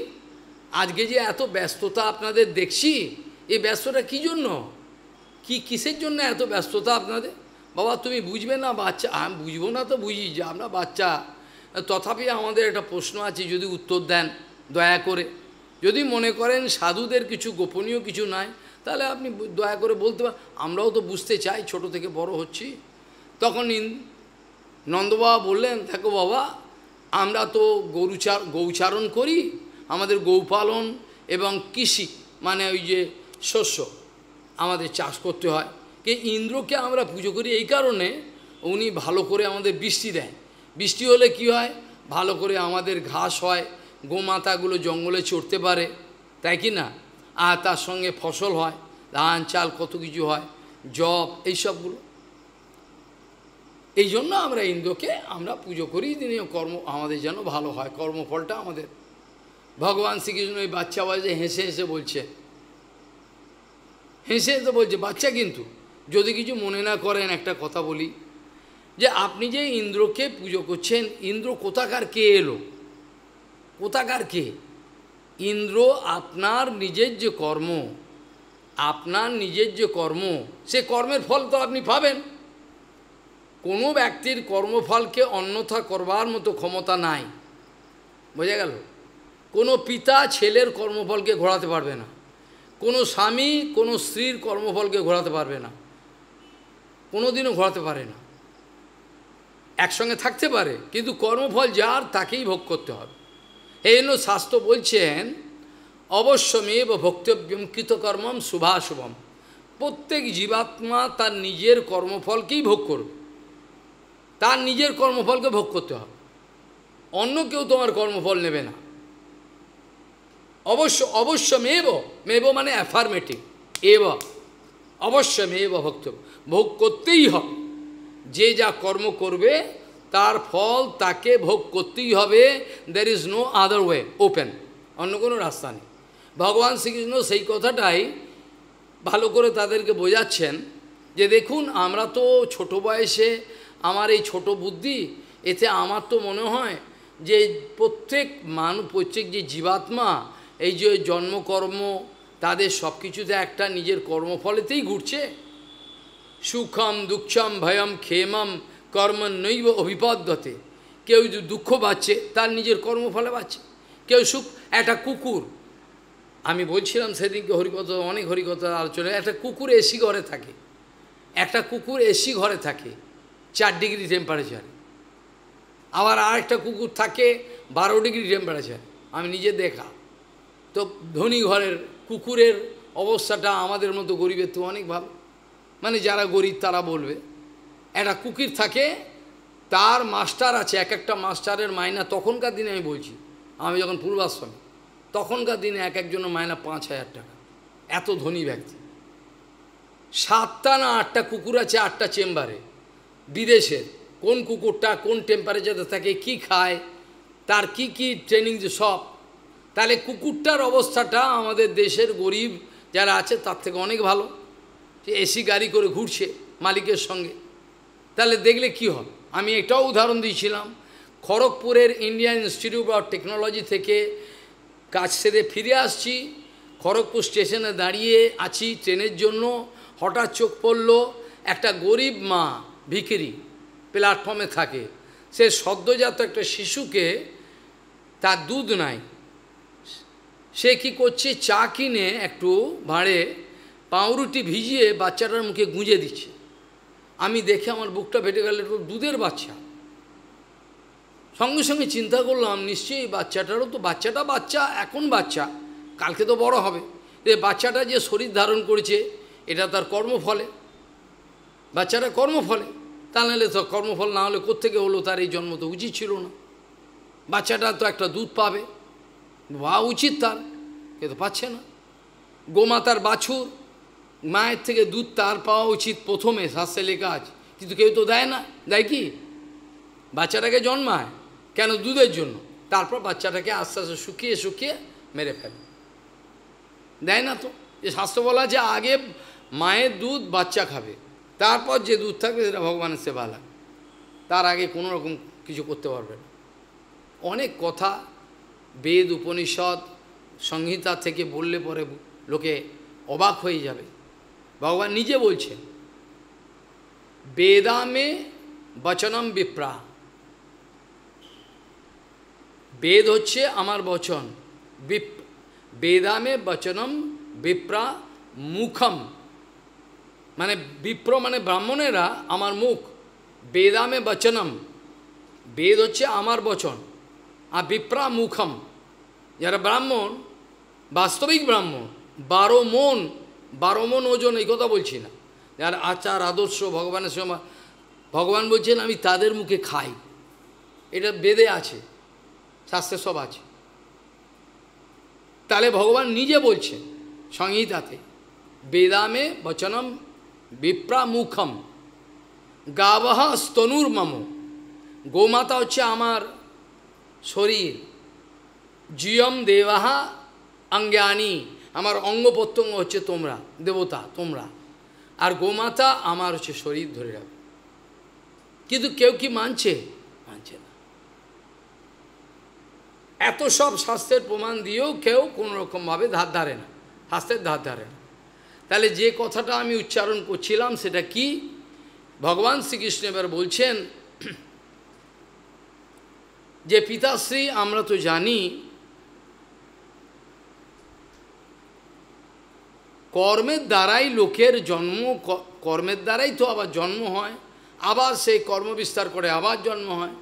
আজকে যে এত ব্যস্ততা আপনাদের দেখছি এই ব্যস্তটা কি জন্য কি কিসের জন্য এত ব্যস্ততা আপনাদের বাবা তুমি বুঝবে না বাচ্চা আমি বুঝবো না তো বুঝি যে আমরা বাচ্চা তথাপি আমাদের একটা প্রশ্ন আছে যদি উত্তর দেন দয়া করে যদি মনে করেন সাধুদের কিছু গোপনীয় কিছু নাই তাহলে আপনি দয়া করে বলতে পারেন আমরাও তো বুঝতে চাই ছোট থেকে বড় হচ্ছি তখন নন্দবাবা বললেন দেখো বাবা আমরা তো গরুচার গৌচারণ করি আমাদের গৌপালন এবং কৃষি মানে ওই যে শস্য আমাদের চাষ করতে হয় কে ইন্দ্রকে আমরা পুজো করি এই কারণে উনি ভালো করে আমাদের বৃষ্টি দেন বৃষ্টি হলে কি হয় ভালো করে আমাদের ঘাস হয় গোমাতাগুলো জঙ্গলে চড়তে পারে তাই কি না আর তার সঙ্গে ফসল হয় ধান চাল কত কিছু হয় জব এইসবগুলো এই জন্য আমরা ইন্দ্রকে আমরা পুজো করি দিনে কর্ম আমাদের যেন ভালো হয় কর্মফলটা আমাদের ভগবান শ্রীকৃষ্ণ ওই বাচ্চা বয়সে হেসে হেসে বলছে হেসে হেসে বলছে বাচ্চা কিন্তু যদি কিছু মনে না করেন একটা কথা বলি যে আপনি যে ইন্দ্রকে পুজো করছেন ইন্দ্র কোথাকার কে এলো কোথাকার কে ইন্দ্র আপনার নিজের যে কর্ম আপনার নিজের যে কর্ম সে কর্মের ফল তো আপনি পাবেন কোনো ব্যক্তির কর্মফলকে অন্যথা করবার মতো ক্ষমতা নাই বোঝা গেল কোনো পিতা ছেলের কর্মফলকে ঘোরাতে পারবে না কোনো স্বামী কোনো স্ত্রীর কর্মফলকে ঘোরাতে পারবে না কোনো দিনও ঘোরাতে পারে না একসঙ্গে থাকতে পারে কিন্তু কর্মফল যার তাকেই ভোগ করতে হবে এই জন্য শাস্ত্র বলছেন অবশ্যমেব ভক্তব্যম কৃতকর্মম শুভাশুভম প্রত্যেক জীবাত্মা তার নিজের কর্মফলকেই ভোগ করবে তার নিজের কর্মফলকে ভোগ করতে হবে অন্য কেউ তোমার কর্মফল নেবে না অবশ্য অবশ্য মেব মেব মানে অ্যাফার্মেটিভ এব অবশ্য মেব ভক্ত ভোগ করতেই হবে যে যা কর্ম করবে তার ফল তাকে ভোগ করতেই হবে there is no other way open অন্য কোনো রাস্তা নেই ভগবান শ্রীকৃষ্ণ সেই কথাটাই ভালো করে তাদেরকে বোঝাচ্ছেন যে দেখুন আমরা তো ছোট বয়সে আমার এই ছোট বুদ্ধি এতে আমার তো মনে হয় যে প্রত্যেক মানুষ প্রত্যেক যে জীবাত্মা এই যে জন্মকর্ম তাদের সব কিছুতে একটা নিজের কর্মফলেতেই ঘুরছে সুখম দুঃখম ভয়ম ক্ষেমম কর্ম নৈব অভিপদ্যতে কেউ দুঃখ পাচ্ছে তার নিজের কর্মফলে পাচ্ছে কেউ সুখ একটা কুকুর আমি বলছিলাম সেদিনকে হরিকথা অনেক হরিকথা আলোচনা একটা কুকুর এসি ঘরে থাকে একটা কুকুর এসি ঘরে থাকে চার ডিগ্রি টেম্পারেচার আবার আরেকটা কুকুর থাকে বারো ডিগ্রি টেম্পারেচার আমি নিজে দেখা তো ধনী ঘরের কুকুরের অবস্থাটা আমাদের মতো গরিবের তো অনেক ভালো মানে যারা গরিব তারা বলবে একটা কুকির থাকে তার মাস্টার আছে এক একটা মাস্টারের মাইনা তখনকার দিনে আমি বলছি আমি যখন পূর্বাশ্রমে তখনকার দিনে এক একজনের মাইনা পাঁচ হাজার টাকা এত ধনী ব্যক্তি সাতটা না আটটা কুকুর আছে আটটা চেম্বারে বিদেশের কোন কুকুরটা কোন টেম্পারেচারে থাকে কি খায় তার কি কি ট্রেনিং যে সব তাহলে কুকুরটার অবস্থাটা আমাদের দেশের গরিব যারা আছে তার থেকে অনেক ভালো এসি গাড়ি করে ঘুরছে মালিকের সঙ্গে তাহলে দেখলে কি হবে আমি এটাও উদাহরণ দিয়েছিলাম খড়গপুরের ইন্ডিয়ান ইনস্টিটিউট অফ টেকনোলজি থেকে কাজ সেরে ফিরে আসছি খড়গপুর স্টেশনে দাঁড়িয়ে আছি ট্রেনের জন্য হঠাৎ চোখ পড়ল একটা গরিব মা ভিকিরি প্ল্যাটফর্মে থাকে সে সদ্যজাত একটা শিশুকে তার দুধ নাই সে কি করছে চা কিনে একটু ভাঁড়ে পাউরুটি ভিজিয়ে বাচ্চাটার মুখে গুঁজে দিচ্ছে আমি দেখে আমার বুকটা ফেটে গেল দুধের বাচ্চা সঙ্গে সঙ্গে চিন্তা করলাম নিশ্চয়ই বাচ্চাটারও তো বাচ্চাটা বাচ্চা এখন বাচ্চা কালকে তো বড় হবে যে বাচ্চাটা যে শরীর ধারণ করেছে এটা তার কর্মফলে বাচ্চাটা কর্মফলে তা নাহলে তো কর্মফল না হলে কোথেকে হলো তার এই জন্ম তো উচিত ছিল না বাচ্চাটা তো একটা দুধ পাবে বা উচিত তার তো পাচ্ছে না গোমাতার বাছুর মায়ের থেকে দুধ তার পাওয়া উচিত প্রথমে শাস্তে কাজ কিন্তু কেউ তো দেয় না দেয় কি বাচ্চাটাকে জন্মায় কেন দুধের জন্য তারপর বাচ্চাটাকে আস্তে আস্তে শুকিয়ে শুকিয়ে মেরে ফেলে দেয় না তো যে শাস্ত্র বলা যে আগে মায়ের দুধ বাচ্চা খাবে তারপর যে দুধ থাকবে সেটা ভগবানের সেবা লাগে তার আগে কোনো রকম কিছু করতে পারবে না অনেক কথা বেদ উপনিষদ সংহিতা থেকে বললে পরে লোকে অবাক হয়ে যাবে ভগবান নিজে বলছেন বেদামে বচনম বিপ্রা বেদ হচ্ছে আমার বচন বিপ বেদামে বচনম বিপ্রা মুখম মানে বিপ্র মানে ব্রাহ্মণেরা আমার মুখ বেদামে বচনম বেদ হচ্ছে আমার বচন আর বিপ্রা মুখম যারা ব্রাহ্মণ বাস্তবিক ব্রাহ্মণ বারো মন বারো মন ওজন এই কথা বলছি না যার আচার আদর্শ ভগবানের সময় ভগবান বলছেন আমি তাদের মুখে খাই এটা বেদে আছে শাস্ত্রে সব আছে তাহলে ভগবান নিজে বলছেন সংহিতাতে বেদামে বচনম বিপ্রামুখম গাবহ স্তনুর মম গোমাতা হচ্ছে আমার শরীর জিয়ম দেবাহা অঙ্গানী আমার অঙ্গ প্রত্যঙ্গ হচ্ছে তোমরা দেবতা তোমরা আর গোমাতা আমার হচ্ছে শরীর ধরে রাখবে কিন্তু কেউ কি মানছে মানছে না এত সব স্বাস্থ্যের প্রমাণ দিয়েও কেউ কোনোরকমভাবে ধার ধারে না স্বাস্থ্যের ধার ধারে না তাহলে যে কথাটা আমি উচ্চারণ করছিলাম সেটা কি ভগবান শ্রীকৃষ্ণ এবার বলছেন যে পিতাশ্রী আমরা তো জানি কর্মের দ্বারাই লোকের জন্ম কর্মের দ্বারাই তো আবার জন্ম হয় আবার সেই কর্ম বিস্তার করে আবার জন্ম হয়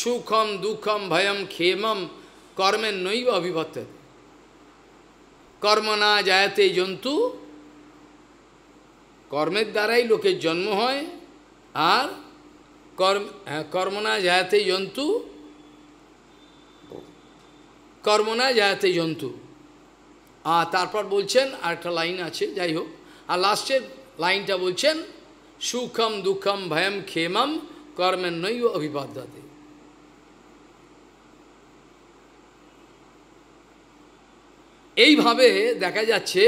সুখম দুঃখম ভয়ম ক্ষেমম কর্মের নৈব অভিভত্তে কর্ম না জায়তে জন্তু কর্মের দ্বারাই লোকের জন্ম হয় আর কর্ম হ্যাঁ, কর্ম না যায়তে জন্তু কর্ম না যায়তে জন্তু আর তারপর বলছেন আর একটা লাইন আছে যাই হোক আর লাস্টের লাইনটা বলছেন সুখম দুঃখম ভয়ম ক্ষেমম কর্মের নৈব অভিবাদ্যাতে এইভাবে দেখা যাচ্ছে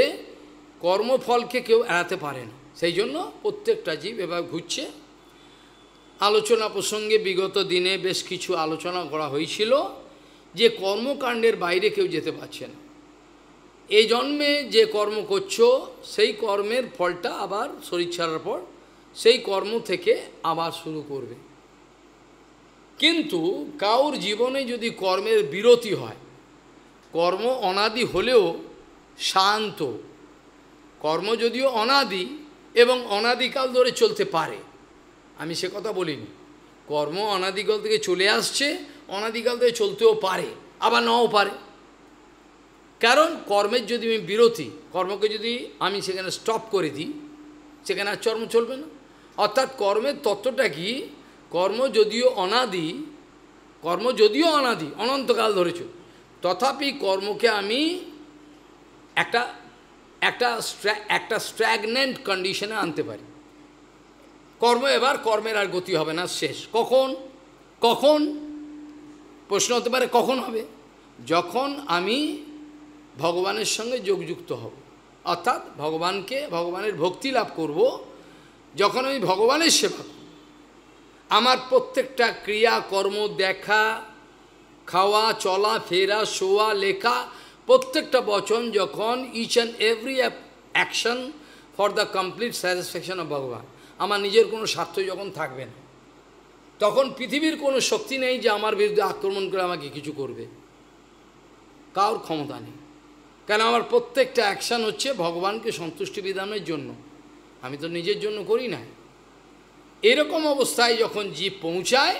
কর্মফলকে কেউ এড়াতে পারে না সেই জন্য প্রত্যেকটা জীব এবার ঘুরছে আলোচনা প্রসঙ্গে বিগত দিনে বেশ কিছু আলোচনা করা হয়েছিল যে কর্মকাণ্ডের বাইরে কেউ যেতে পারছে না এই জন্মে যে কর্ম করছো সেই কর্মের ফলটা আবার শরীর ছাড়ার পর সেই কর্ম থেকে আবার শুরু করবে কিন্তু কাউর জীবনে যদি কর্মের বিরতি হয় কর্ম অনাদি হলেও শান্ত কর্ম যদিও অনাদি এবং অনাদিকাল ধরে চলতে পারে আমি সে কথা বলিনি কর্ম অনাদিকাল থেকে চলে আসছে অনাদিকাল থেকে চলতেও পারে আবার নাও পারে কারণ কর্মের যদি আমি বিরতি কর্মকে যদি আমি সেখানে স্টপ করে দিই সেখানে আর চর্ম চলবে না অর্থাৎ কর্মের তত্ত্বটা কি কর্ম যদিও অনাদি কর্ম যদিও অনাদি অনন্তকাল ধরেছ তথাপি কর্মকে আমি একটা একটা একটা স্ট্র্যাগনেন্ট কন্ডিশনে আনতে পারি কর্ম এবার কর্মের আর গতি হবে না শেষ কখন কখন প্রশ্ন হতে পারে কখন হবে যখন আমি ভগবানের সঙ্গে যোগযুক্ত হব অর্থাৎ ভগবানকে ভগবানের ভক্তি লাভ করব যখন আমি ভগবানের সেবা আমার প্রত্যেকটা ক্রিয়া কর্ম দেখা খাওয়া চলা ফেরা শোয়া লেখা প্রত্যেকটা বচন যখন each and every action for the complete satisfaction of ভগবান আমার নিজের কোনো স্বার্থ যখন থাকবে না তখন পৃথিবীর কোনো শক্তি নেই যে আমার বিরুদ্ধে আক্রমণ করে আমাকে কিছু করবে কার ক্ষমতা নেই কেন আমার প্রত্যেকটা অ্যাকশান হচ্ছে ভগবানকে সন্তুষ্টি বিধানের জন্য আমি তো নিজের জন্য করি না এরকম অবস্থায় যখন জীব পৌঁছায়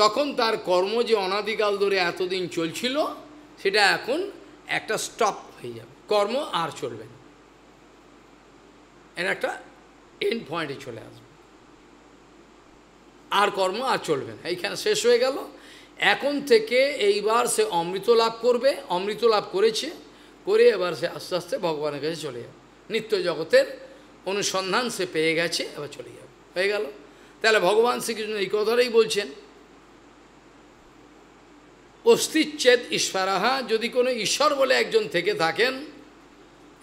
তখন তার কর্ম যে অনাদিকাল ধরে এতদিন চলছিল সেটা এখন একটা স্টপ হয়ে যাবে কর্ম আর চলবে না এর একটা এন্ড পয়েন্টে চলে আসবে আর কর্ম আর চলবে না এইখানে শেষ হয়ে গেল এখন থেকে এইবার সে অমৃত লাভ করবে অমৃত লাভ করেছে করে এবার সে আস্তে আস্তে ভগবানের কাছে চলে যাবে নিত্য জগতের অনুসন্ধান সে পেয়ে গেছে এবার চলে যাবে হয়ে গেল তাহলে ভগবান শ্রীকৃষ্ণ এই কথাটাই বলছেন অস্তিচ্ছেদ ঈশ্বরাহা যদি কোনো ঈশ্বর বলে একজন থেকে থাকেন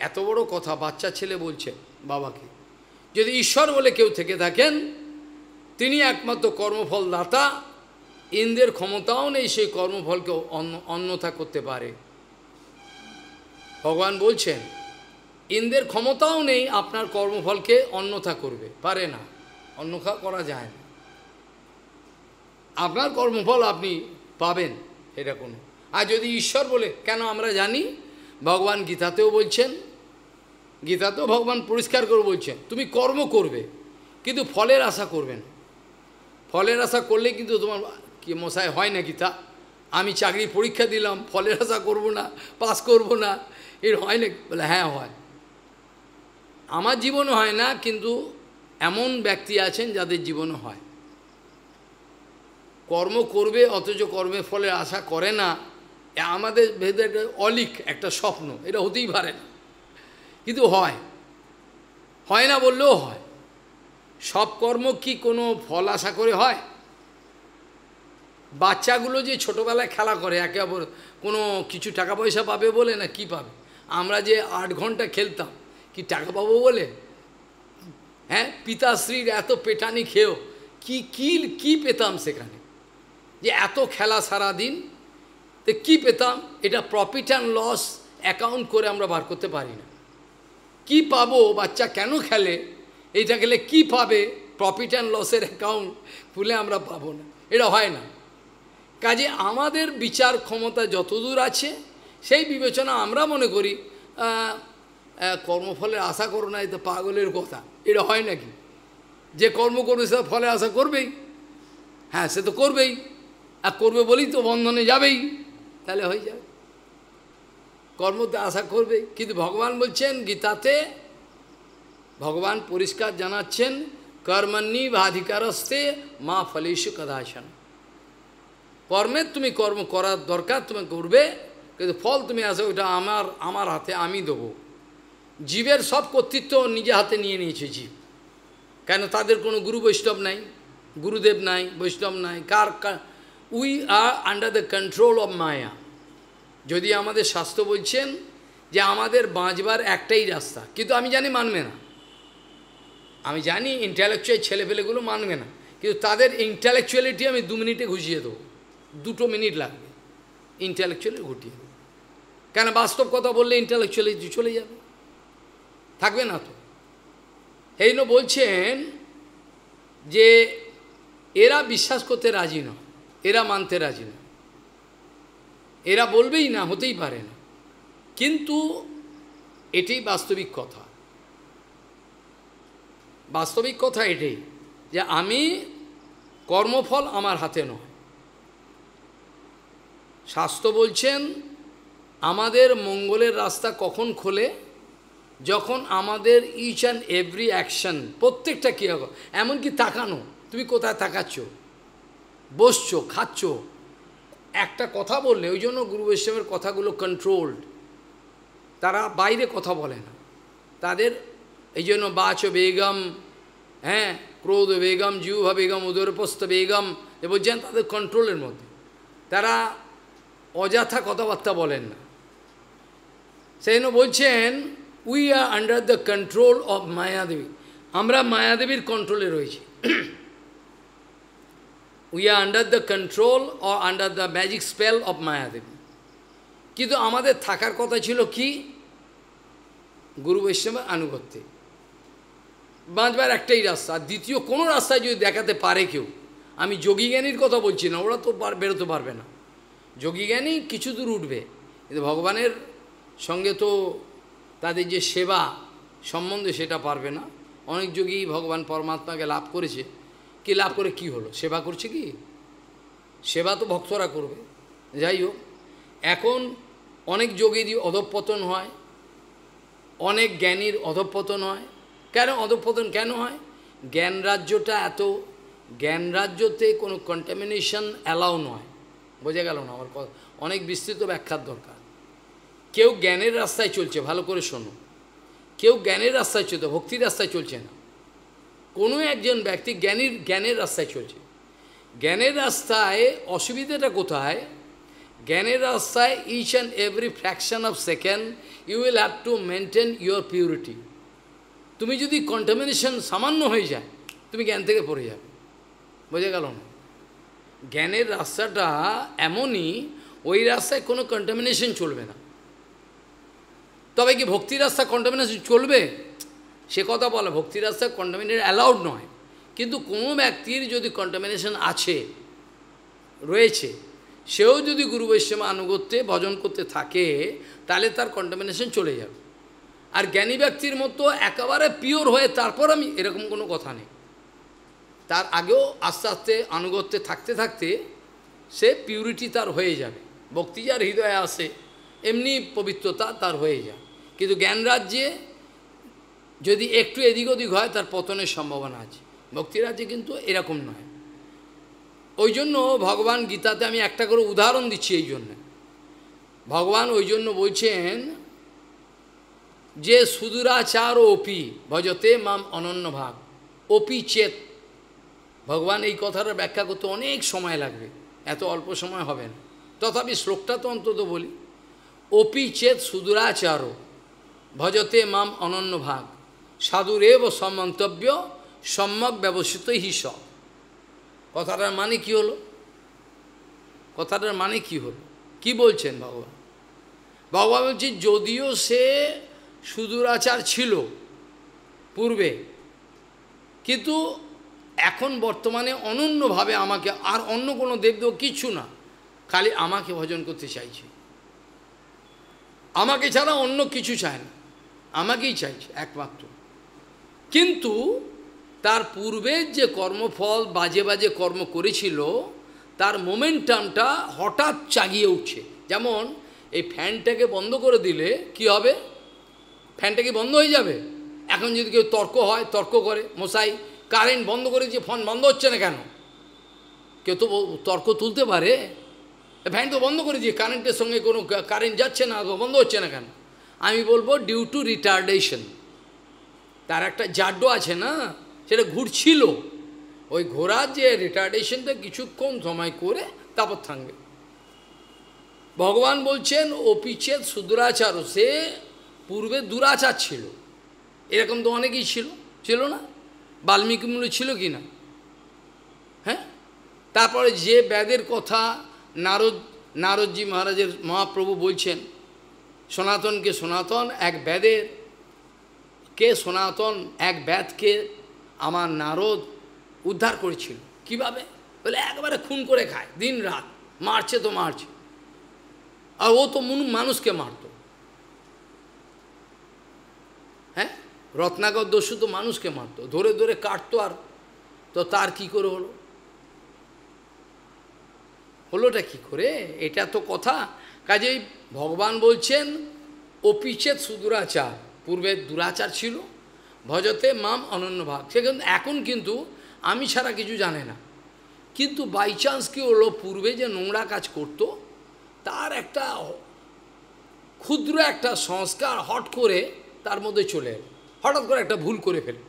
এত বড় কথা বাচ্চা ছেলে বলছেন বাবাকে যদি ঈশ্বর বলে কেউ থেকে থাকেন তিনি একমাত্র কর্মফলদাতা ইন্দ্রের ক্ষমতাও নেই সেই কর্মফলকে অন্য অন্যথা করতে পারে ভগবান বলছেন ইন্দ্রের ক্ষমতাও নেই আপনার কর্মফলকে অন্যথা করবে পারে না অন্যথা করা যায় না আপনার কর্মফল আপনি পাবেন এটা আর যদি ঈশ্বর বলে কেন আমরা জানি ভগবান গীতাতেও বলছেন গীতাতেও ভগবান পরিষ্কার করে বলছেন তুমি কর্ম করবে কিন্তু ফলের আশা করবেন ফলের আশা করলে কিন্তু তোমার কি মশায় হয় না গীতা আমি চাকরি পরীক্ষা দিলাম ফলের আশা করব না পাস করব না এর হয় না বলে হ্যাঁ হয় আমার জীবনও হয় না কিন্তু এমন ব্যক্তি আছেন যাদের জীবনও হয় কর্ম করবে অথচ কর্মের ফলে আশা করে না আমাদের ভেদে অলিক একটা স্বপ্ন এটা হতেই পারে না কিন্তু হয় হয় না বললেও হয় সব কর্ম কি কোনো ফল আশা করে হয় বাচ্চাগুলো যে ছোটোবেলায় খেলা করে একে অপর কোনো কিছু টাকা পয়সা পাবে বলে না কি পাবে আমরা যে আট ঘন্টা খেলতাম কি টাকা পাবো বলে হ্যাঁ পিতাশ্রীর এত পেটানি খেয়েও কি কিল কি পেতাম সেখানে যে এত খেলা সারা দিন তো কী পেতাম এটা প্রফিট অ্যান্ড লস অ্যাকাউন্ট করে আমরা বার করতে পারি না কি পাবো বাচ্চা কেন খেলে এইটা খেলে কি পাবে প্রফিট অ্যান্ড লসের অ্যাকাউন্ট খুলে আমরা পাবো না এটা হয় না কাজে আমাদের বিচার ক্ষমতা যতদূর আছে সেই বিবেচনা আমরা মনে করি কর্মফলের আশা করো না তো পাগলের কথা এটা হয় নাকি যে কর্ম করবে সে ফলে আশা করবেই হ্যাঁ সে তো করবেই আর করবে বলেই তো বন্ধনে যাবেই তাহলে হয়ে যাবে কর্ম তো আশা করবে কিন্তু ভগবান বলছেন গীতাতে ভগবান পরিষ্কার জানাচ্ছেন কর্মান্নি বাধিকারস্তে মা ফলেশু কদাসন কর্মের তুমি কর্ম করার দরকার তুমি করবে কিন্তু ফল তুমি আসো ওটা আমার আমার হাতে আমি দেবো জীবের সব কর্তৃত্ব নিজে হাতে নিয়ে নিয়েছে জীব কেন তাদের কোনো গুরু বৈষ্ণব নাই গুরুদেব নাই বৈষ্ণব নাই কার we are under the control of মায়া যদি আমাদের স্বাস্থ্য বলছেন যে আমাদের বাঁচবার একটাই রাস্তা কিন্তু আমি জানি মানবে না আমি জানি ইন্টালেকচুয়াল ছেলেপেলেগুলো মানবে না কিন্তু তাদের ইন্টালেকচুয়ালিটি আমি দু মিনিটে ঘুষিয়ে দেবো দুটো মিনিট লাগবে ইন্টালেকচুয়ালি ঘটিয়ে দেবে কেন বাস্তব কথা বললে ইন্টালেকচুয়ালি চলে যাবে থাকবে না তো এই বলছেন যে এরা বিশ্বাস করতে রাজি নয় এরা মানতে রাজি না এরা বলবেই না হতেই পারে না কিন্তু এটাই বাস্তবিক কথা বাস্তবিক কথা এটাই যে আমি কর্মফল আমার হাতে নয় শাস্ত্র বলছেন আমাদের মঙ্গলের রাস্তা কখন খোলে যখন আমাদের ইচ অ্যান্ড এভরি অ্যাকশন প্রত্যেকটা কী হবে এমনকি তাকানো তুমি কোথায় তাকাচ্ছ বসছো খাচ্ছ একটা কথা বললে ওই জন্য গুরু বৈষ্ণবের কথাগুলো কন্ট্রোলড তারা বাইরে কথা বলে না তাদের এই জন্য বাচ বেগম হ্যাঁ ক্রোধ বেগম জিউভা বেগম উদরপস্ত বেগম এ বলছেন তাদের কন্ট্রোলের মধ্যে তারা অযথা কথাবার্তা বলেন না সেই জন্য বলছেন we are under the control of Mayadevi আমরা মায়াদেবীর কন্ট্রোলে রয়েছি we are under the control or under the magic spell of Mayadevi কিন্তু আমাদের থাকার কথা ছিল কি গুরু বৈষ্ণবের আনুগত্যে বাঁচবার একটাই রাস্তা দ্বিতীয় কোনো রাস্তায় যদি দেখাতে পারে কেউ আমি যোগী জ্ঞানীর কথা বলছি না ওরা তো বেরোতে পারবে না যোগী জ্ঞানী কিছু দূর উঠবে কিন্তু ভগবানের সঙ্গে তো তাদের যে সেবা সম্বন্ধে সেটা পারবে না অনেক যোগী ভগবান পরমাত্মাকে লাভ করেছে কি লাভ করে কি হলো সেবা করছে কি সেবা তো ভক্তরা করবে যাই হোক এখন অনেক যোগীরই অধপতন হয় অনেক জ্ঞানীর অধপতন হয় কেন অধপতন কেন হয় জ্ঞান রাজ্যটা এত জ্ঞান রাজ্যতে কোনো কন্টামিনেশন অ্যালাউ নয় বোঝা গেল না আমার অনেক বিস্তৃত ব্যাখ্যার দরকার কেউ জ্ঞানের রাস্তায় চলছে ভালো করে শোনো কেউ জ্ঞানের রাস্তায় চলছে ভক্তির রাস্তায় চলছে না কোনো একজন ব্যক্তি জ্ঞানীর জ্ঞানের রাস্তায় চলছে জ্ঞানের রাস্তায় অসুবিধাটা কোথায় জ্ঞানের রাস্তায় each and every fraction of second you will have to maintain your purity তুমি যদি কন্টামিনেশন সামান্য হয়ে যায় তুমি জ্ঞান থেকে পড়ে যাবে বোঝা গেল না জ্ঞানের রাস্তাটা এমনই ওই রাস্তায় কোনো কন্টামিনেশন চলবে না তবে কি ভক্তি রাস্তা কন্টামিনেশন চলবে সে কথা বলে ভক্তি রাস্তা কন্টামিনেশন অ্যালাউড নয় কিন্তু কোনো ব্যক্তির যদি কন্টামিনেশন আছে রয়েছে সেও যদি গুরু বৈষ্ণব আনুগত্যে ভজন করতে থাকে তাহলে তার কন্টামিনেশন চলে যাবে আর জ্ঞানী ব্যক্তির মতো একেবারে পিওর হয়ে তারপর আমি এরকম কোনো কথা নেই তার আগেও আস্তে আস্তে আনুগত্যে থাকতে থাকতে সে পিউরিটি তার হয়ে যাবে ভক্তি যার হৃদয়ে আসে এমনি পবিত্রতা তার হয়ে যায় কিন্তু জ্ঞান রাজ্যে যদি একটু এদিক ওদিক হয় তার পতনের সম্ভাবনা আছে ভক্তিরাজ্যে কিন্তু এরকম নয় ওই জন্য ভগবান গীতাতে আমি একটা করে উদাহরণ দিচ্ছি এই জন্যে ভগবান ওই জন্য বলছেন যে সুদূরাচার ওপি ভজতে মাম অনন্য ভাগ ওপি চেত ভগবান এই কথাটা ব্যাখ্যা করতে অনেক সময় লাগবে এত অল্প সময় হবে না তথাপি শ্লোকটা তো অন্তত বলি অপি চেত সুদূরাচার ভজতে মাম অনন্য ভাগ সাধুরেব সমন্তব্য সম্যক ব্যবসিত হিস কথাটার মানে কি হলো কথাটার মানে কি হলো কি বলছেন ভগবান ভগবান বলছি যদিও সে সুদূরাচার ছিল পূর্বে কিন্তু এখন বর্তমানে অনন্যভাবে আমাকে আর অন্য কোনো দেবদেব কিচ্ছু না খালি আমাকে ভজন করতে চাইছে আমাকে ছাড়া অন্য কিছু চায় না আমাকেই চাইছে একমাত্র কিন্তু তার পূর্বের যে কর্মফল বাজে বাজে কর্ম করেছিল তার মোমেন্টামটা হঠাৎ চাগিয়ে উঠছে যেমন এই ফ্যানটাকে বন্ধ করে দিলে কি হবে ফ্যানটা কি বন্ধ হয়ে যাবে এখন যদি কেউ তর্ক হয় তর্ক করে মশাই কারেন্ট বন্ধ করে দিয়ে ফোন বন্ধ হচ্ছে না কেন কেউ তো তর্ক তুলতে পারে ফ্যান তো বন্ধ করে দিয়ে কারেন্টের সঙ্গে কোনো কারেন্ট যাচ্ছে না তো বন্ধ হচ্ছে না কেন আমি বলবো ডিউ টু রিটার্ডেশন তার একটা জাড্ডো আছে না সেটা ঘুরছিল ওই ঘোরার যে রিটার্ডেশনটা কিছুক্ষণ সময় করে তারপর থাকবে ভগবান বলছেন ও অপিচ্ছেদ সুদুরাচার সে পূর্বে দুরাচার ছিল এরকম তো অনেকেই ছিল ছিল না বাল্মীকি মূল্য ছিল কি না হ্যাঁ তারপরে যে ব্যাদের কথা নারদ নারদজি মহারাজের মহাপ্রভু বলছেন সনাতনকে সনাতন এক ব্যাদের কে সনাতন এক ব্যাধকে আমার নারদ উদ্ধার করেছিল কিভাবে বলে একবারে খুন করে খায় দিন রাত মারছে তো মারছে আর ও তো মানুষকে মারত হ্যাঁ রত্নাকর দস্যু তো মানুষকে মারতো ধরে ধরে কাটতো আর তো তার কি করে হলো হলোটা কি করে এটা তো কথা কাজেই ভগবান বলছেন অপিচেত সুদুরাচার পূর্বে দুরাচার ছিল ভজতে মাম অনন্য ভাব সে কিন্তু এখন কিন্তু আমি ছাড়া কিছু জানে না কিন্তু বাই চান্স কি হলো পূর্বে যে নোংরা কাজ করত তার একটা ক্ষুদ্র একটা সংস্কার হট করে তার মধ্যে চলে এলো হঠাৎ করে একটা ভুল করে ফেলে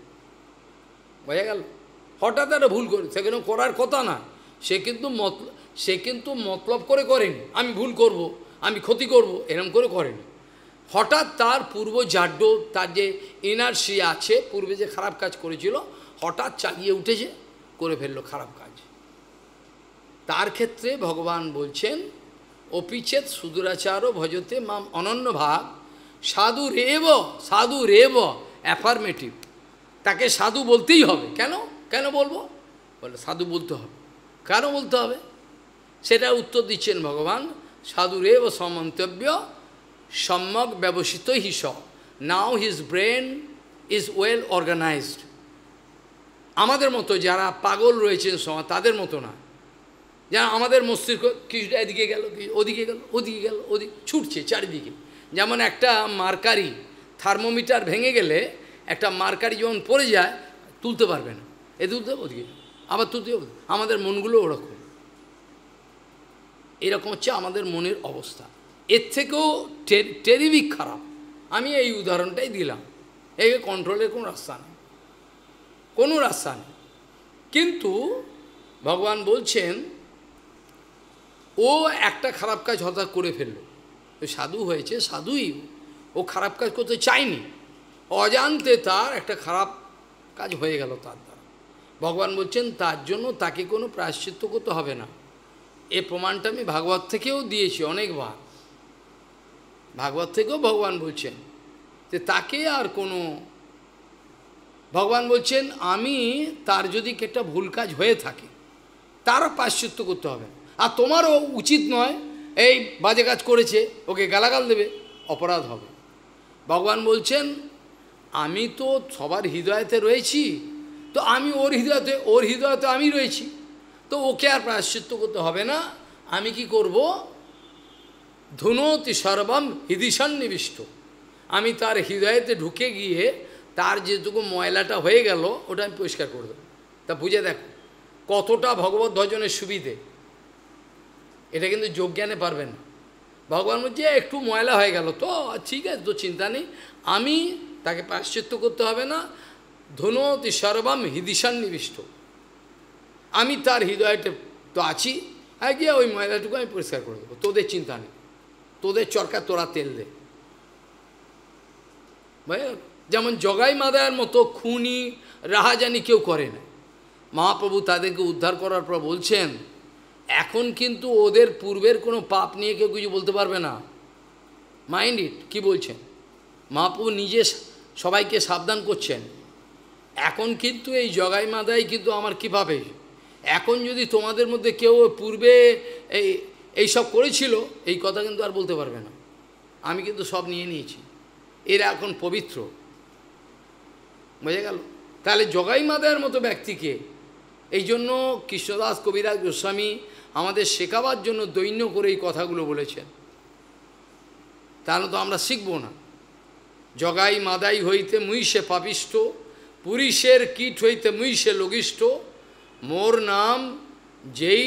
বোঝা গেল হঠাৎ একটা ভুল করে সে করার কথা না সে কিন্তু মত সে কিন্তু মতলব করে করেনি আমি ভুল করব আমি ক্ষতি করব এরম করে করেনি হঠাৎ তার পূর্ব জাড্য তার যে এনার্সি আছে পূর্বে যে খারাপ কাজ করেছিল হঠাৎ চালিয়ে উঠেছে করে ফেললো খারাপ কাজ তার ক্ষেত্রে ভগবান বলছেন অপিচেত সুদূরাচার ভজতে মাম অনন্য ভাগ সাধু রেব সাধু রেব অ্যাফার্মেটিভ তাকে সাধু বলতেই হবে কেন কেন বলবো বলে সাধু বলতে হবে কেন বলতে হবে সেটা উত্তর দিচ্ছেন ভগবান সাধুরেব সমন্তব্য সম্যক ব্যবসিত his now his brain is well organised আমাদের মতো যারা পাগল রয়েছেন সময় তাদের মতো না যারা আমাদের মস্তিষ্ক কিছুটা এদিকে গেল ওদিকে গেল ওদিকে গেল ওদিকে ছুটছে চারিদিকে যেমন একটা মার্কারি থার্মোমিটার ভেঙে গেলে একটা মার্কারি যখন পড়ে যায় তুলতে পারবে না এ তুলতে ওদিকে আবার তুলতে আমাদের মনগুলো ওরকম এরকম হচ্ছে আমাদের মনের অবস্থা এর থেকেও টেরিবিক খারাপ আমি এই উদাহরণটাই দিলাম একে কন্ট্রোলের কোনো রাস্তা নেই কোনো রাস্তা নেই কিন্তু ভগবান বলছেন ও একটা খারাপ কাজ হঠাৎ করে ফেলল সাধু হয়েছে সাধুই ও খারাপ কাজ করতে চায়নি অজান্তে তার একটা খারাপ কাজ হয়ে গেল তার দ্বারা ভগবান বলছেন তার জন্য তাকে কোনো প্রায়শ্চিত্ত করতে হবে না এ প্রমাণটা আমি ভাগবত থেকেও দিয়েছি অনেকবার ভাগবত থেকেও ভগবান বলছেন যে তাকে আর কোনো ভগবান বলছেন আমি তার যদি একটা ভুল কাজ হয়ে থাকে তারও পাশ্চিত্য করতে হবে আর তোমারও উচিত নয় এই বাজে কাজ করেছে ওকে গালাগাল দেবে অপরাধ হবে ভগবান বলছেন আমি তো সবার হৃদয়তে রয়েছি তো আমি ওর হৃদয়তে ওর হৃদয়তে আমি রয়েছি তো ওকে আর প্রায়শ্চিত্ত করতে হবে না আমি কি করব ধুনতি সর্বম হৃদিসন্নিবিষ্ট আমি তার হৃদয়তে ঢুকে গিয়ে তার যেটুকু ময়লাটা হয়ে গেল ওটা আমি পরিষ্কার করে দেবো তা বুঝে দেখো কতটা ভগবত ভজনের সুবিধে এটা কিন্তু যোগ জ্ঞানে পারবেন না ভগবান বলছে একটু ময়লা হয়ে গেল তো ঠিক আছে তো চিন্তা নেই আমি তাকে পাশ্চিত্য করতে হবে না ধনতি সর্বাম নিবিষ্ট আমি তার হৃদয়টা তো আছি আর গিয়ে ওই ময়লাটুকু আমি পরিষ্কার করে দেবো তোদের চিন্তা নেই তোদের চরকা তোরা তেল দে যেমন জগাই মাদার মতো খুনি রাহাজানি কেউ করে না মহাপ্রভু তাদেরকে উদ্ধার করার পর বলছেন এখন কিন্তু ওদের পূর্বের কোনো পাপ নিয়ে কেউ কিছু বলতে পারবে না মাইন্ড ইট কী বলছেন মাপু নিজে সবাইকে সাবধান করছেন এখন কিন্তু এই জগাই মাদাই কিন্তু আমার কীভাবে এখন যদি তোমাদের মধ্যে কেউ পূর্বে এই এই সব করেছিল এই কথা কিন্তু আর বলতে পারবে না আমি কিন্তু সব নিয়ে নিয়েছি এরা এখন পবিত্র বোঝা গেল তাহলে জগাই মাদায়ের মতো ব্যক্তিকে এই জন্য কৃষ্ণদাস কবিরাজ গোস্বামী আমাদের শেখাবার জন্য দৈন্য করে এই কথাগুলো বলেছেন তাহলে তো আমরা শিখব না জগাই মাদাই হইতে মুইষে পাপিষ্ট পুরুষের কীট হইতে মুইষে লঘিষ্ঠ মোর নাম যেই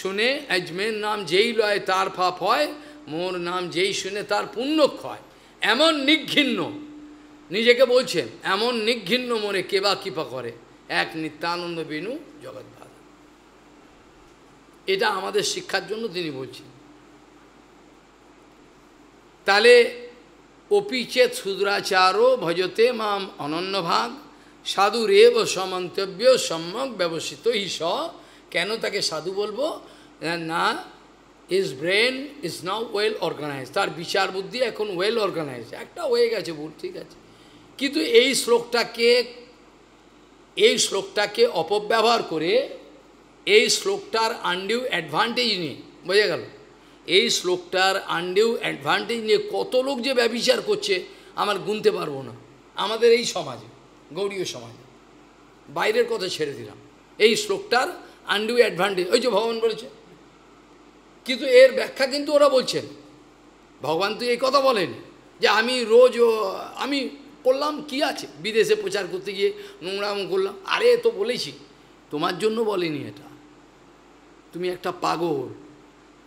শুনে এজমের নাম যেই লয় তার ফাপ হয় মোর নাম যেই শুনে তার পুণ্যক্ষয় এমন নিঘিন্ন নিজেকে বলছেন এমন নিঘিন্ন মনে কেবা কিপা করে এক নিত্যানন্দ বিনু জগৎ এটা আমাদের শিক্ষার জন্য তিনি বলছেন তাহলে অপিচেত শুদ্রাচারও ভজতে মাম অনন্য ভাগ সাধু রেব সমন্তব্য সম্যক ব্যবসিত হিস কেন তাকে সাধু বলবো হ্যাঁ, না is brain is now well organise তার বিচার বুদ্ধি এখন ওয়েল অর্গানাইজ একটা হয়ে গেছে ভুল ঠিক আছে কিন্তু এই শ্লোকটাকে এই শ্লোকটাকে অপব্যবহার করে এই শ্লোকটার আন্ডিউ অ্যাডভান্টেজ নিয়ে বোঝা গেল এই শ্লোকটার আন্ডিউ অ্যাডভান্টেজ নিয়ে কত লোক যে ব্যবচার করছে আমার গুনতে পারবো না আমাদের এই সমাজে গৌরীয় সমাজে বাইরের কথা ছেড়ে দিলাম এই শ্লোকটার আন্ডিউ অ্যাডভান্টেজ ওই যে ভগবান বলেছে কিন্তু এর ব্যাখ্যা কিন্তু ওরা বলছেন ভগবান তো এই কথা বলেন যে আমি রোজ আমি করলাম কি আছে বিদেশে প্রচার করতে গিয়ে নোংরাম করলাম আরে তো বলেছি তোমার জন্য বলেনি এটা তুমি একটা পাগল